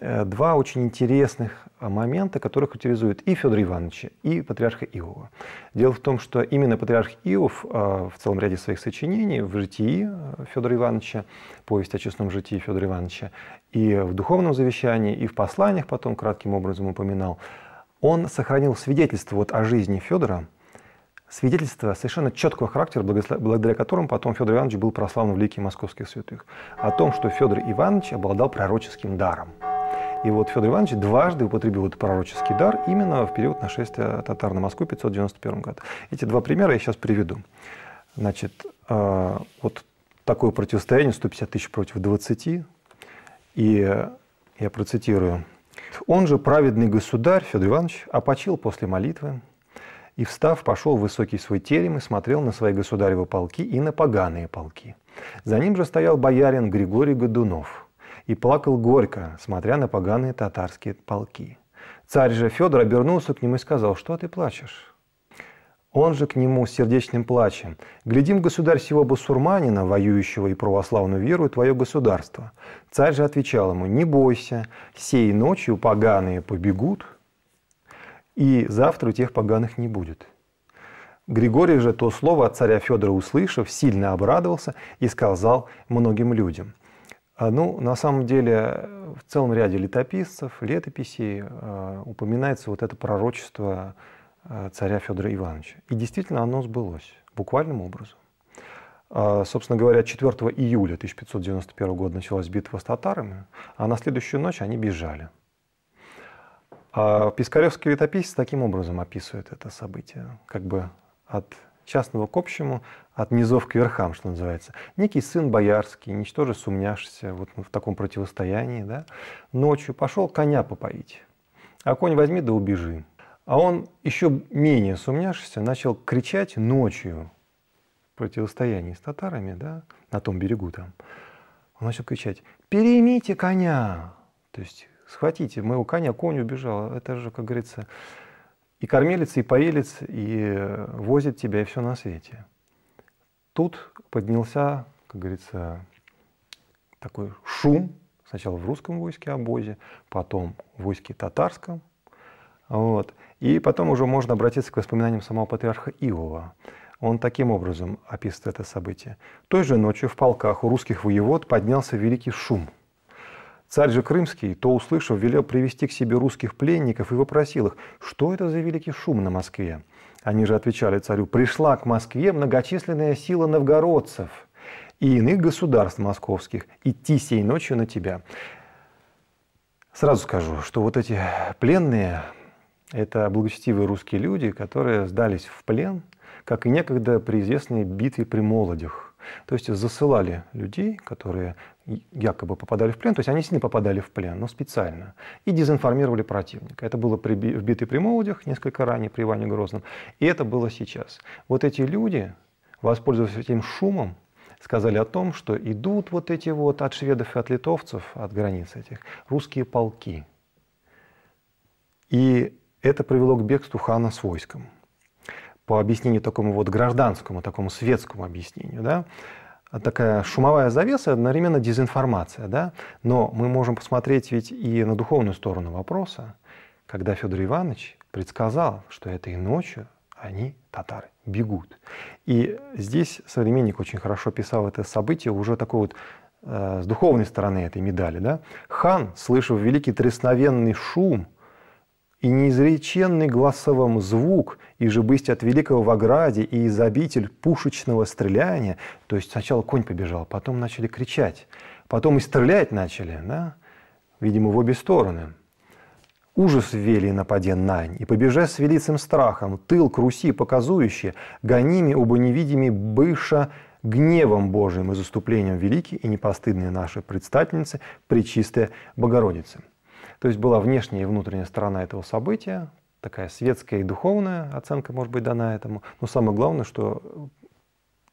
Э, два очень интересных а, момента, которые характеризуют и Федора Ивановича, и патриарха Иова. Дело в том, что именно патриарх Иов а, в целом ряде своих сочинений в житии э, Федора Ивановича, повесть о честном житии Федора Ивановича, и в духовном завещании, и в посланиях потом кратким образом упоминал, он сохранил свидетельство вот о жизни Федора, свидетельство совершенно четкого характера, благодаря которому потом Федор Иванович был прославлен в лике московских святых, о том, что Федор Иванович обладал пророческим даром. И вот Федор Иванович дважды употребил этот пророческий дар именно в период нашествия татар на Москву в 591 году. Эти два примера я сейчас приведу. Значит, э, вот такое противостояние 150 тысяч против 20. И я процитирую. «Он же праведный государь Федор Иванович опочил после молитвы, и, встав, пошел в высокий свой терем и смотрел на свои государевы полки и на поганые полки. За ним же стоял боярин Григорий Годунов, и плакал горько, смотря на поганые татарские полки. Царь же Федор обернулся к нему и сказал, что ты плачешь? Он же к нему с сердечным плачем. «Глядим, государь сего басурманина, воюющего и православную веру, и твое государство». Царь же отвечал ему, «Не бойся, сей ночью поганые побегут, и завтра у тех поганых не будет». Григорий же то слово от царя Федора услышав, сильно обрадовался и сказал многим людям – а, ну, на самом деле, в целом ряде летописцев, летописей а, упоминается вот это пророчество а, царя Федора Ивановича. И действительно оно сбылось буквальным образом. собственно говоря, 4 июля 1591 года началась битва с татарами, а на следующую ночь они бежали. Пискаревский летописец таким образом описывает это событие, как бы от частного к общему, от низов к верхам, что называется. Некий сын боярский, ничтоже сумняшься вот в таком противостоянии, да, ночью пошел коня попоить, а конь возьми да убежи. А он еще менее сумняшся начал кричать ночью в противостоянии с татарами, да, на том берегу там. Он начал кричать «Переймите коня!» То есть схватите моего коня, конь убежал. Это же, как говорится, и кормилец, и поилец, и возит тебя, и все на свете. Тут поднялся, как говорится, такой шум, сначала в русском войске обозе, потом в войске татарском, вот. И потом уже можно обратиться к воспоминаниям самого патриарха Иова. Он таким образом описывает это событие. Той же ночью в полках у русских воевод поднялся великий шум – Царь же Крымский, то услышав, велел привести к себе русских пленников и вопросил их, что это за великий шум на Москве. Они же отвечали царю, пришла к Москве многочисленная сила новгородцев и иных государств московских идти сей ночью на тебя. Сразу скажу, что вот эти пленные – это благочестивые русские люди, которые сдались в плен, как и некогда при известной битве при Молодях то есть засылали людей, которые якобы попадали в плен, то есть они сильно попадали в плен, но специально, и дезинформировали противника. Это было при, в битве при Молодях, несколько ранее при Иване Грозном, и это было сейчас. Вот эти люди, воспользовавшись этим шумом, сказали о том, что идут вот эти вот от шведов и от литовцев, от границ этих, русские полки. И это привело к бегству хана с войском по объяснению такому вот гражданскому, такому светскому объяснению, да, такая шумовая завеса, одновременно дезинформация. Да? Но мы можем посмотреть ведь и на духовную сторону вопроса, когда Федор Иванович предсказал, что этой ночью они, татары, бегут. И здесь современник очень хорошо писал это событие уже такой вот э, с духовной стороны этой медали. Да? Хан, слышав великий тресновенный шум, и неизреченный гласовом звук, и же бысть от великого в ограде, и изобитель пушечного стреляния». То есть сначала конь побежал, потом начали кричать, потом и стрелять начали, да? видимо, в обе стороны. Ужас ввели нападен нань, и побеже с велицем страхом, тыл к Руси показующий, гоними оба невидими быша гневом Божиим и заступлением великие и непостыдные наши предстательницы, Пречистая Богородицы». То есть была внешняя и внутренняя сторона этого события, такая светская и духовная оценка может быть дана этому. Но самое главное, что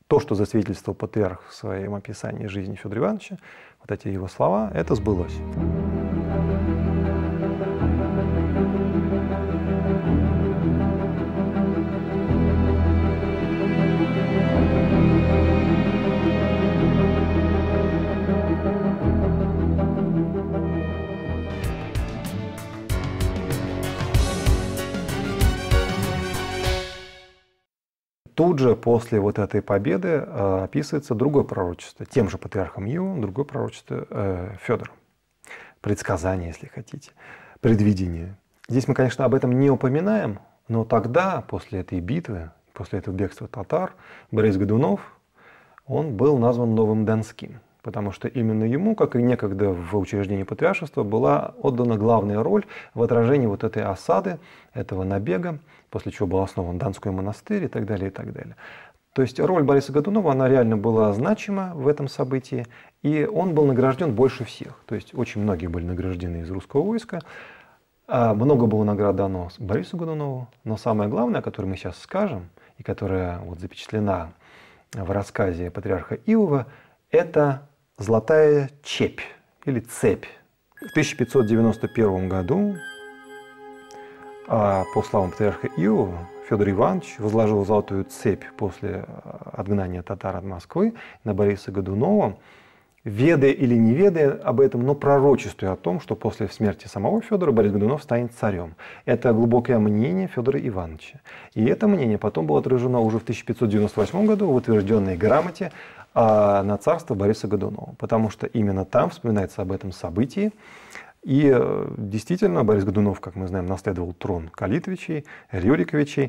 то, что засвидетельствовал патриарх в своем описании жизни Федора Ивановича, вот эти его слова, это сбылось. тут же после вот этой победы э, описывается другое пророчество, тем же патриархом Иовом, другое пророчество э, Федором. Предсказание, если хотите, предвидение. Здесь мы, конечно, об этом не упоминаем, но тогда, после этой битвы, после этого бегства татар, Борис Годунов, он был назван новым Донским, потому что именно ему, как и некогда в учреждении патриаршества, была отдана главная роль в отражении вот этой осады, этого набега после чего был основан Донской монастырь и так далее, и так далее. То есть роль Бориса Годунова, она реально была значима в этом событии, и он был награжден больше всех. То есть очень многие были награждены из русского войска. А, много было наград дано Борису Годунову, но самое главное, о которой мы сейчас скажем, и которая вот запечатлена в рассказе патриарха Иова, это «Золотая чепь» или «Цепь». В 1591 году а по словам патриарха Ио Федор Иванович возложил золотую цепь после а, отгнания татар от Москвы на Бориса Годунова, ведая или не ведая об этом, но пророчествуя о том, что после смерти самого Федора Борис Годунов станет царем. Это глубокое мнение Федора Ивановича. И это мнение потом было отражено уже в 1598 году в утвержденной грамоте а, на царство Бориса Годунова, потому что именно там вспоминается об этом событии, и э, действительно, Борис Годунов, как мы знаем, наследовал трон Калитовичей, Рюриковичей.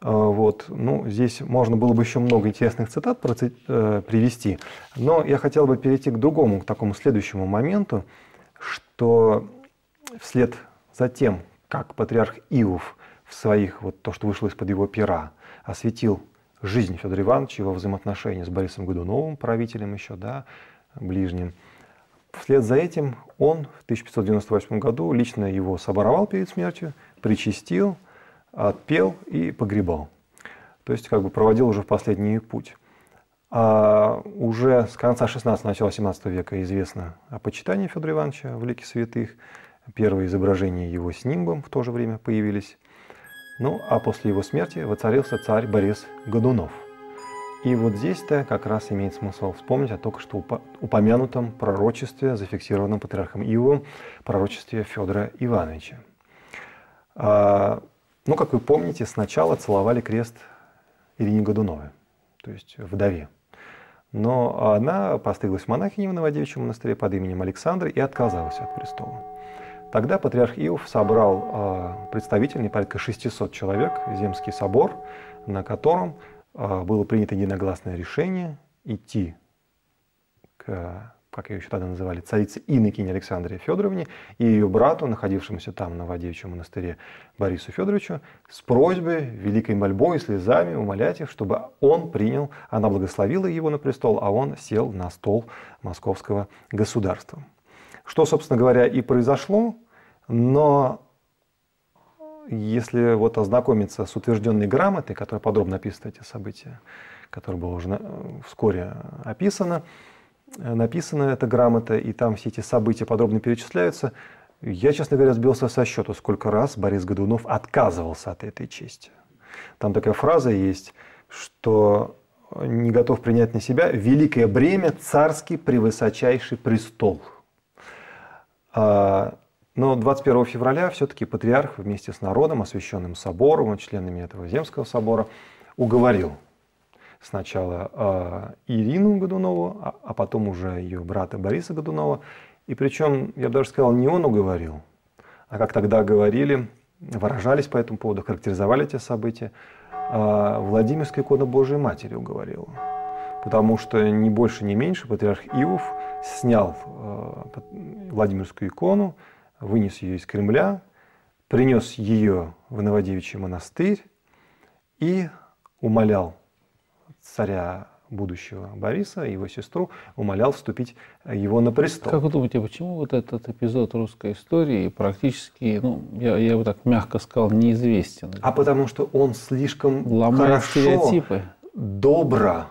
Э, вот. Ну, здесь можно было бы еще много интересных цитат э, привести, но я хотел бы перейти к другому, к такому следующему моменту, что вслед за тем, как патриарх Иов в своих, вот то, что вышло из-под его пера, осветил жизнь Федора Ивановича, его взаимоотношения с Борисом Годуновым, правителем еще, да, ближним, Вслед за этим он в 1598 году лично его соборовал перед смертью, причастил, отпел и погребал. То есть как бы проводил уже в последний путь. А уже с конца 16 начала 17 века известно о почитании Федора Ивановича в лике святых. Первые изображения его с нимбом в то же время появились. Ну а после его смерти воцарился царь Борис Годунов – и вот здесь-то как раз имеет смысл вспомнить о только что упомянутом пророчестве, зафиксированном патриархом Иовом, пророчестве Федора Ивановича. А, ну, как вы помните, сначала целовали крест Ирине Годуновой, то есть вдове. Но она постыглась в монахине в Новодевичьем монастыре под именем Александра и отказалась от престола. Тогда патриарх Иов собрал а, представителей порядка 600 человек, земский собор, на котором а, было принято единогласное решение идти к, как ее еще тогда называли, царице Иннокене Александре Федоровне и ее брату, находившемуся там на Вадеевичем монастыре Борису Федоровичу, с просьбой, великой мольбой и слезами умолять их, чтобы он принял, она благословила его на престол, а он сел на стол московского государства. Что, собственно говоря, и произошло, но если вот ознакомиться с утвержденной грамотой, которая подробно описывает эти события, которая была уже э, вскоре описана, э, написана эта грамота, и там все эти события подробно перечисляются, я, честно говоря, сбился со счета, сколько раз Борис Годунов отказывался от этой чести. Там такая фраза есть, что не готов принять на себя великое бремя царский превысочайший престол. А, но 21 февраля все-таки патриарх вместе с народом, освященным собором членами этого Земского собора, уговорил сначала э, Ирину Годунову, а, а потом уже ее брата Бориса Годунова. И причем, я бы даже сказал, не он уговорил, а как тогда говорили, выражались по этому поводу, характеризовали эти события, э, Владимирская икона Божией Матери уговорила. Потому что ни больше, ни меньше патриарх Иов снял э, Владимирскую икону, вынес ее из Кремля, принес ее в Новодевичий монастырь и умолял царя будущего Бориса, и его сестру, умолял вступить э, его на престол. Как вы думаете, почему вот этот эпизод русской истории практически, ну, я, я бы так мягко сказал, неизвестен? А потому что он слишком Ломает хорошо, стереотипы. добро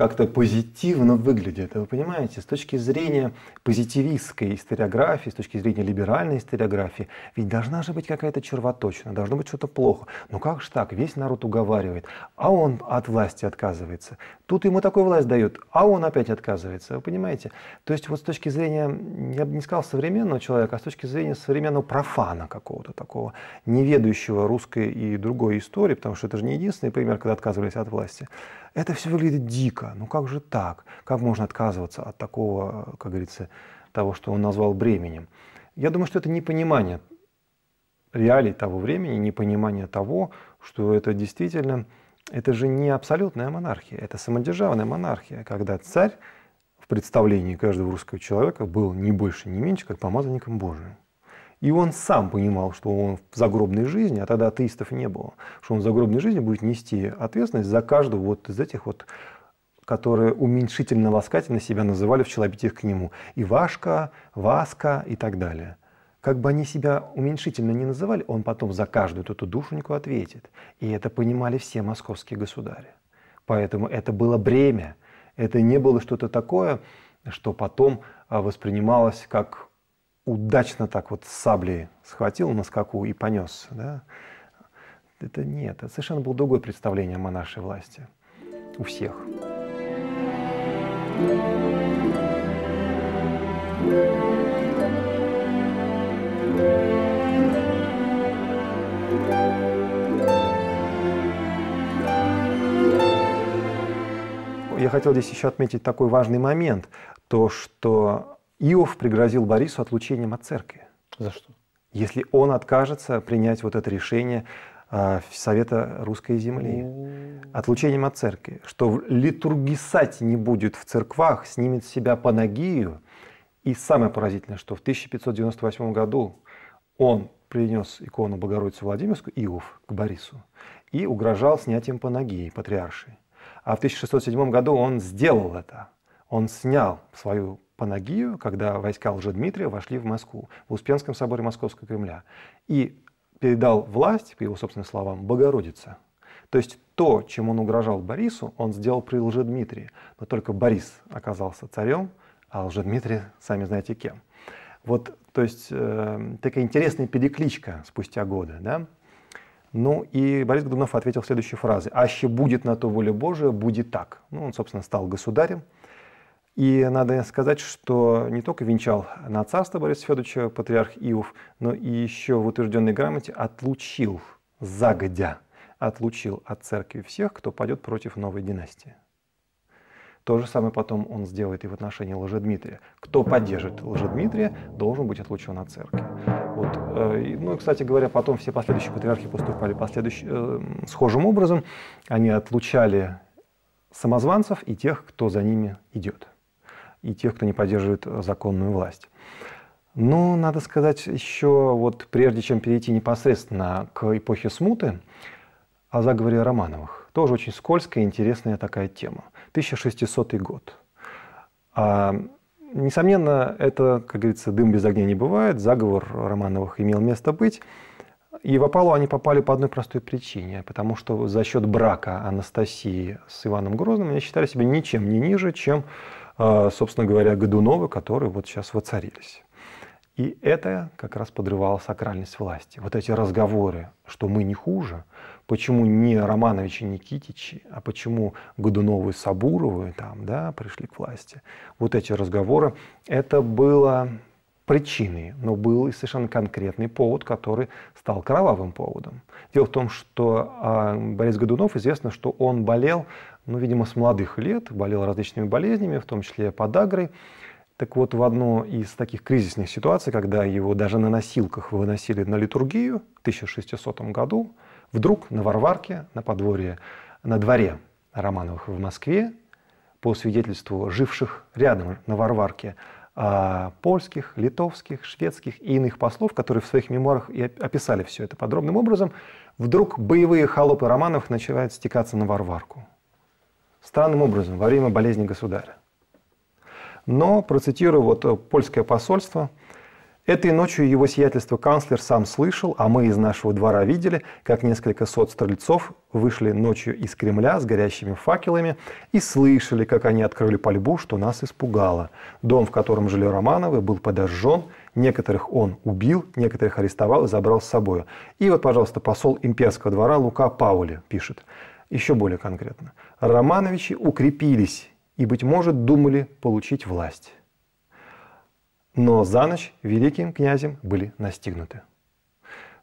как-то позитивно выглядит. Вы понимаете, с точки зрения позитивистской историографии, с точки зрения либеральной историографии, ведь должна же быть какая-то червоточина, должно быть что-то плохо. Но ну как же так? Весь народ уговаривает, а он от власти отказывается. Тут ему такую власть дают, а он опять отказывается. Вы понимаете? То есть вот с точки зрения, я бы не сказал современного человека, а с точки зрения современного профана какого-то такого, неведущего русской и другой истории, потому что это же не единственный пример, когда отказывались от власти. Это все выглядит дико. Ну как же так? Как можно отказываться от такого, как говорится, того, что он назвал бременем? Я думаю, что это непонимание реалий того времени, непонимание того, что это действительно, это же не абсолютная монархия, это самодержавная монархия, когда царь в представлении каждого русского человека был не больше, не меньше, как помазанником Божиим. И он сам понимал, что он в загробной жизни, а тогда атеистов не было, что он в загробной жизни будет нести ответственность за каждого вот из этих вот которые уменьшительно ласкательно себя называли в челобитиях к нему. Ивашка, Васка и так далее. Как бы они себя уменьшительно не называли, он потом за каждую эту душеньку ответит. И это понимали все московские государи. Поэтому это было бремя. Это не было что-то такое, что потом а, воспринималось как удачно так вот саблей схватил на скаку и понес. Да? Это нет, это совершенно было другое представление о монаршей власти у всех. Я хотел здесь еще отметить такой важный момент, то, что Иов пригрозил Борису отлучением от церкви. За что? Если он откажется принять вот это решение э, Совета Русской Земли. Отлучением от церкви. Что литургисать не будет в церквах, снимет с себя панагию. И самое поразительное, что в 1598 году он принес икону Богородицу Владимирскую, Иов, к Борису, и угрожал снятием панагии патриаршей. А в 1607 году он сделал это. Он снял свою Панагию, когда войска Лжедмитрия вошли в Москву, в Успенском соборе Московского Кремля. И передал власть, по его собственным словам, Богородице. То есть то, чем он угрожал Борису, он сделал при Лжедмитрии. Но только Борис оказался царем, а Лжедмитрий, сами знаете, кем. Вот, то есть, э, такая интересная перекличка спустя годы, да? Ну и Борис Годунов ответил следующей фразой. «Аще будет на то воля Божия, будет так». Ну, он, собственно, стал государем. И надо сказать, что не только венчал на царство Бориса Федоровича патриарх Иов, но и еще в утвержденной грамоте отлучил, загодя, отлучил от церкви всех, кто пойдет против новой династии. То же самое потом он сделает и в отношении Лжедмитрия. Кто поддержит Лжедмитрия, должен быть отлучен от церкви. Вот. Э, ну и, кстати говоря, потом все последующие патриархи поступали последующ... Э, схожим образом. Они отлучали самозванцев и тех, кто за ними идет и тех, кто не поддерживает э, законную власть. Но надо сказать еще, вот прежде чем перейти непосредственно к эпохе смуты, о заговоре Романовых. Тоже очень скользкая и интересная такая тема. 1600 год. А, несомненно, это, как говорится, дым без огня не бывает. Заговор Романовых имел место быть. И в опалу они попали по одной простой причине, потому что за счет брака Анастасии с Иваном Грозным они считали себя ничем не ниже, чем а, собственно говоря, Годунова, которые вот сейчас воцарились. И это как раз подрывало сакральность власти. Вот эти разговоры, что мы не хуже, почему не Романовичи, Никитичи, а почему Годуновы, Сабуровы там, да, пришли к власти. Вот эти разговоры, это было причиной, но был и совершенно конкретный повод, который стал кровавым поводом. Дело в том, что а, Борис Годунов известно, что он болел ну, видимо, с молодых лет, болел различными болезнями, в том числе подагрой. Так вот, в одну из таких кризисных ситуаций, когда его даже на носилках выносили на литургию в 1600 году, вдруг на Варварке, на подворье, на дворе Романовых в Москве, по свидетельству живших рядом на Варварке, а, польских, литовских, шведских и иных послов, которые в своих мемуарах и описали все это подробным образом, вдруг боевые холопы Романовых начинают стекаться на Варварку странным образом во время болезни государя. Но, процитирую вот э, польское посольство, Этой ночью его сиятельство канцлер сам слышал, а мы из нашего двора видели, как несколько сот стрельцов вышли ночью из Кремля с горящими факелами и слышали, как они открыли пальбу, что нас испугало. Дом, в котором жили Романовы, был подожжен, некоторых он убил, некоторых арестовал и забрал с собой. И вот, пожалуйста, посол имперского двора Лука Паули пишет. Еще более конкретно. Романовичи укрепились и, быть может, думали получить власть. Но за ночь великим князем были настигнуты.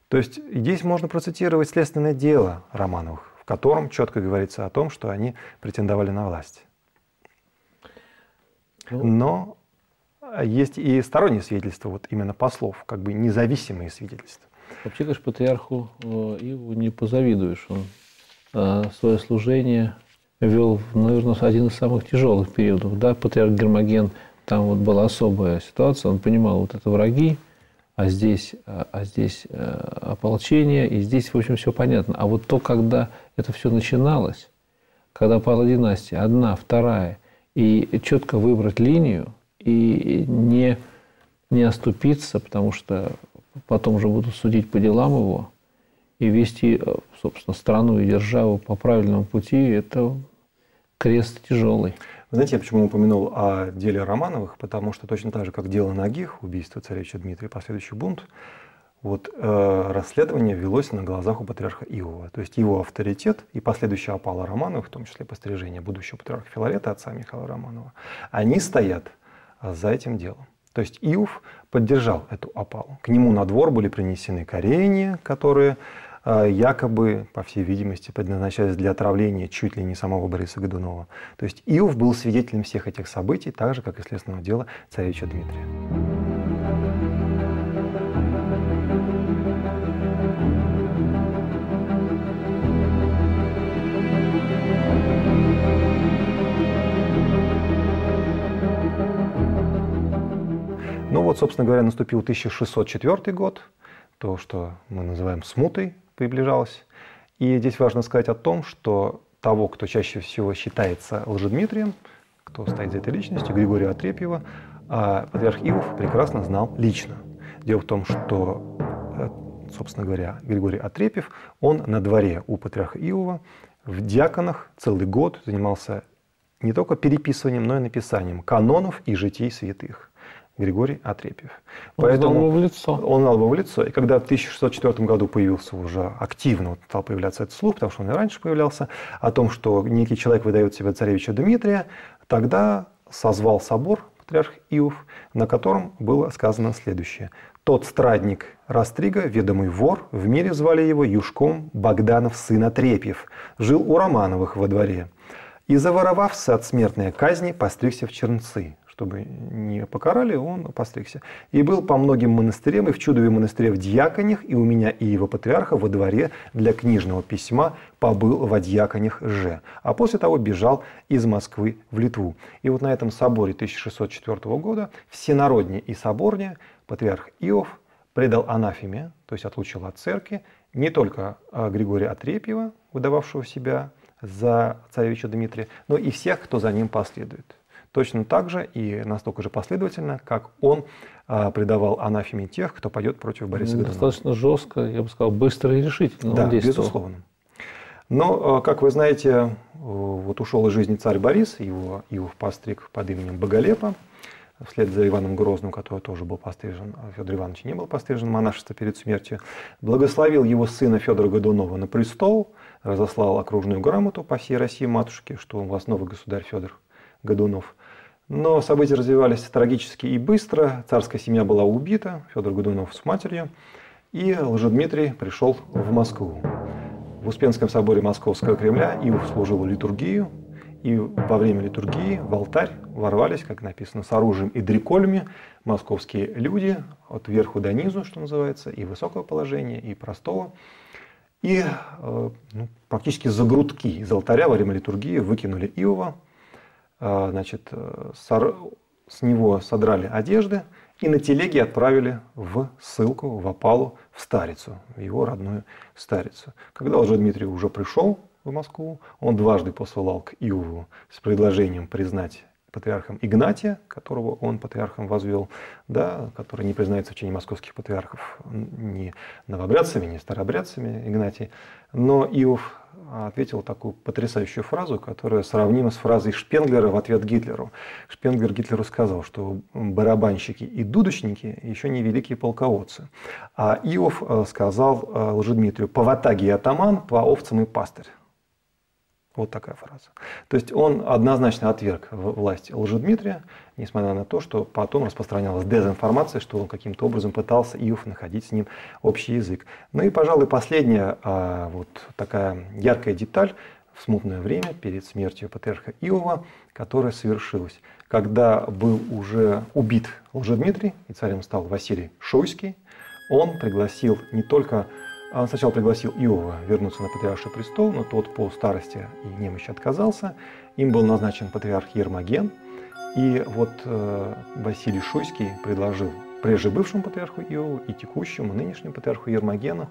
То есть здесь можно процитировать следственное дело Романовых, в котором четко говорится о том, что они претендовали на власть. Ну. Но есть и сторонние свидетельства, вот именно послов, как бы независимые свидетельства. Вообще, конечно, патриарху э, Иву не позавидуешь. Он а, свое служение вел, наверное, один из самых тяжелых периодов. Да, патриарх Гермоген, там вот была особая ситуация, он понимал, вот это враги, а здесь, а, а здесь э, ополчение, и здесь, в общем, все понятно. А вот то, когда это все начиналось, когда пала династия, одна, вторая, и четко выбрать линию, и не, не оступиться, потому что потом же будут судить по делам его – и вести, э, собственно, страну и державу по правильному пути – это крест тяжелый. Вы знаете, я почему упомянул о деле Романовых? Потому что точно так же, как дело Нагих, убийство царевича Дмитрия, последующий бунт, вот э, расследование велось на глазах у патриарха Иова. То есть его авторитет и последующая опала Романовых, в том числе постережение будущего патриарха Филарета, отца Михаила Романова, они стоят за этим делом. То есть Иов поддержал эту опалу. К нему на двор были принесены коренья, которые Э, якобы, по всей видимости, предназначались для отравления чуть ли не самого Бориса Годунова. То есть Иов был свидетелем всех этих событий, так же, как и следственного дела царевича Дмитрия. Ну вот, собственно говоря, наступил 1604 год, то, что мы называем смутой, приближалось. И здесь важно сказать о том, что того, кто чаще всего считается Лжедмитрием, кто стоит за этой личностью, Григория Отрепьева, а патриарх Ивов прекрасно знал лично. Дело в том, что, э, собственно говоря, Григорий Отрепьев, он на дворе у патриарха Иова в диаконах целый год занимался не только переписыванием, но и написанием канонов и житий святых. Григорий Отрепьев. Он Поэтому знал его в лицо. Он знал его в лицо. И когда в 1604 году появился уже активно, вот стал появляться этот слух, потому что он и раньше появлялся, о том, что некий человек выдает себя царевича Дмитрия, тогда созвал собор патриарх Иов, на котором было сказано следующее. Тот страдник Растрига, ведомый вор, в мире звали его Юшком Богданов, сын Отрепьев, жил у Романовых во дворе. И заворовався от смертной казни, постригся в Чернцы, чтобы не покарали, он постригся. И был по многим монастырям, и в Чудове монастыре в Дьяконях, и у меня и его патриарха во дворе для книжного письма побыл в Дьяконях же. А после того бежал из Москвы в Литву. И вот на этом соборе 1604 года всенароднее и соборнее патриарх Иов предал анафеме, то есть отлучил от церкви, не только а, Григория Отрепьева, выдававшего себя за царевича Дмитрия, но и всех, кто за ним последует точно так же и настолько же последовательно, как он а, предавал анафеме тех, кто пойдет против Бориса ну, Годунова. Достаточно жестко, я бы сказал, быстро и решительно да, он действовал. безусловно. Но, а, как вы знаете, э, вот ушел из жизни царь Борис, его Иов постриг под именем Боголепа, вслед за Иваном Грозным, который тоже был пострижен, а Федор Иванович не был пострижен монашество перед смертью, благословил его сына Федора Годунова на престол, разослал окружную грамоту по всей России матушке, что у вас новый государь Федор Годунов – но события развивались трагически и быстро. Царская семья была убита, Федор Годунов с матерью, и Лжедмитрий пришел в Москву. В Успенском соборе Московского Кремля и служил литургию, и во время литургии в алтарь ворвались, как написано, с оружием и дрекольми московские люди от верху до низу, что называется, и высокого положения, и простого. И э, ну, практически за грудки из алтаря во время литургии выкинули Иова, а, значит, э, с него содрали одежды и на телеге отправили в ссылку, в опалу, в Старицу, в его родную Старицу. Когда уже Дмитрий уже пришел в Москву, он дважды посылал к Иову с предложением признать патриархом Игнатия, которого он патриархом возвел, да, который не признается в чине московских патриархов ни новобрядцами, ни старобрядцами Игнатий. Но Иов а ответил такую потрясающую фразу, которая сравнима с фразой Шпенглера в ответ Гитлеру. Шпенглер Гитлеру сказал, что барабанщики и дудочники еще не великие полководцы. А Иов э, сказал э, Лжедмитрию, по ватаге и атаман, по овцам и пастырь. Вот такая фраза. То есть он однозначно отверг власть Лжедмитрия, несмотря на то, что потом распространялась дезинформация, что он каким-то образом пытался Иов находить с ним общий язык. Ну и, пожалуй, последняя а, вот такая яркая деталь в смутное время перед смертью патриарха Иова, которая совершилась, когда был уже убит Лжедмитрий, и царем стал Василий Шуйский, он пригласил не только а он сначала пригласил Иова вернуться на патриарший престол, но тот по старости и немощи отказался. Им был назначен патриарх Ермоген. И вот э, Василий Шуйский предложил прежде бывшему патриарху Иову и текущему, нынешнему патриарху Ермогену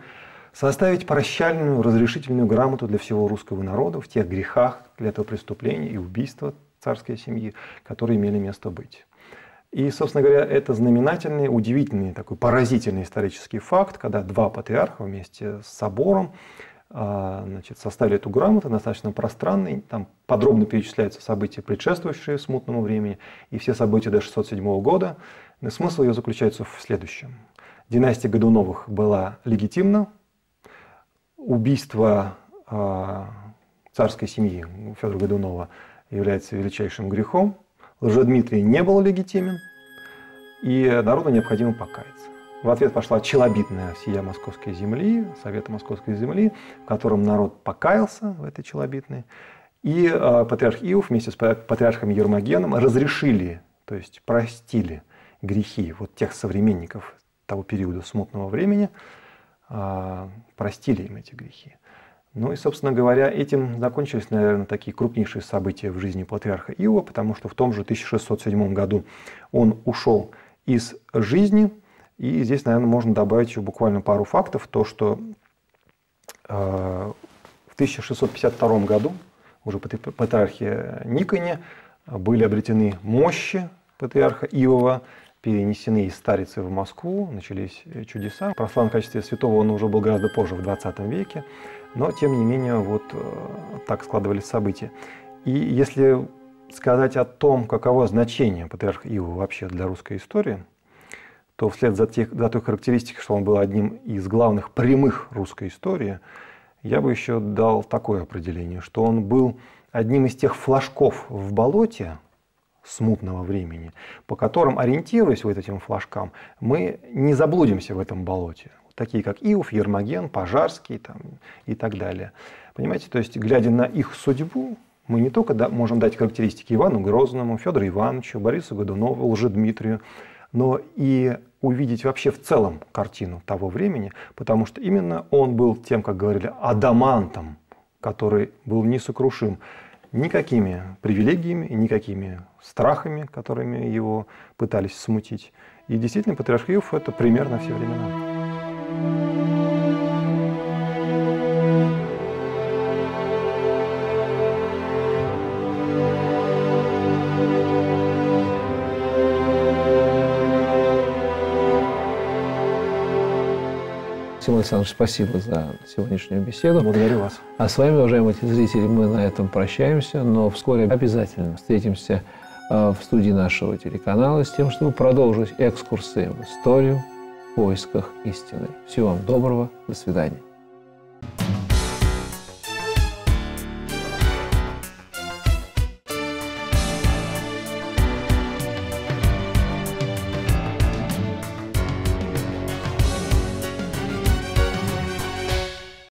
составить прощальную разрешительную грамоту для всего русского народа в тех грехах, для этого преступления и убийства царской семьи, которые имели место быть. И, собственно говоря, это знаменательный, удивительный, такой поразительный исторический факт, когда два патриарха вместе с собором а, значит, составили эту грамоту, достаточно пространный, там подробно перечисляются события, предшествующие смутному времени, и все события до 607 года. Но смысл ее заключается в следующем. Династия Годуновых была легитимна, убийство а, царской семьи Федора Годунова является величайшим грехом, Лжедмитрий не был легитимен, и народу необходимо покаяться. В ответ пошла челобитная сия московской земли, Совета московской земли, в котором народ покаялся в этой челобитной. И а, патриарх Иов вместе с патриархом Ермогеном разрешили, то есть простили грехи вот тех современников того периода смутного времени, а, простили им эти грехи. Ну и, собственно говоря, этим закончились, наверное, такие крупнейшие события в жизни патриарха Иова, потому что в том же 1607 году он ушел из жизни. И здесь, наверное, можно добавить еще буквально пару фактов. То, что э, в 1652 году уже патриархе Никоне были обретены мощи патриарха Иова, перенесены из Старицы в Москву, начались чудеса. Прославлен в качестве святого он уже был гораздо позже, в 20 веке. Но, тем не менее, вот э, так складывались события. И если сказать о том, каково значение патриарха Ивы вообще для русской истории, то вслед за, тех, за той характеристикой, что он был одним из главных прямых русской истории, я бы еще дал такое определение, что он был одним из тех флажков в болоте смутного времени, по которым, ориентируясь вот этим флажкам, мы не заблудимся в этом болоте такие как Иов, Ермоген, Пожарский там, и так далее. Понимаете, то есть, глядя на их судьбу, мы не только можем дать характеристики Ивану Грозному, Федору Ивановичу, Борису Годунову, Лже Дмитрию, но и увидеть вообще в целом картину того времени, потому что именно он был тем, как говорили, адамантом, который был несокрушим никакими привилегиями, никакими страхами, которыми его пытались смутить. И действительно, патриарх Иов – это пример на все времена. Максим Александрович, спасибо за сегодняшнюю беседу. Благодарю вас. А с вами, уважаемые зрители, мы на этом прощаемся, но вскоре обязательно встретимся э, в студии нашего телеканала с тем, чтобы продолжить экскурсы в историю, поисках истины. Всего вам доброго. До свидания.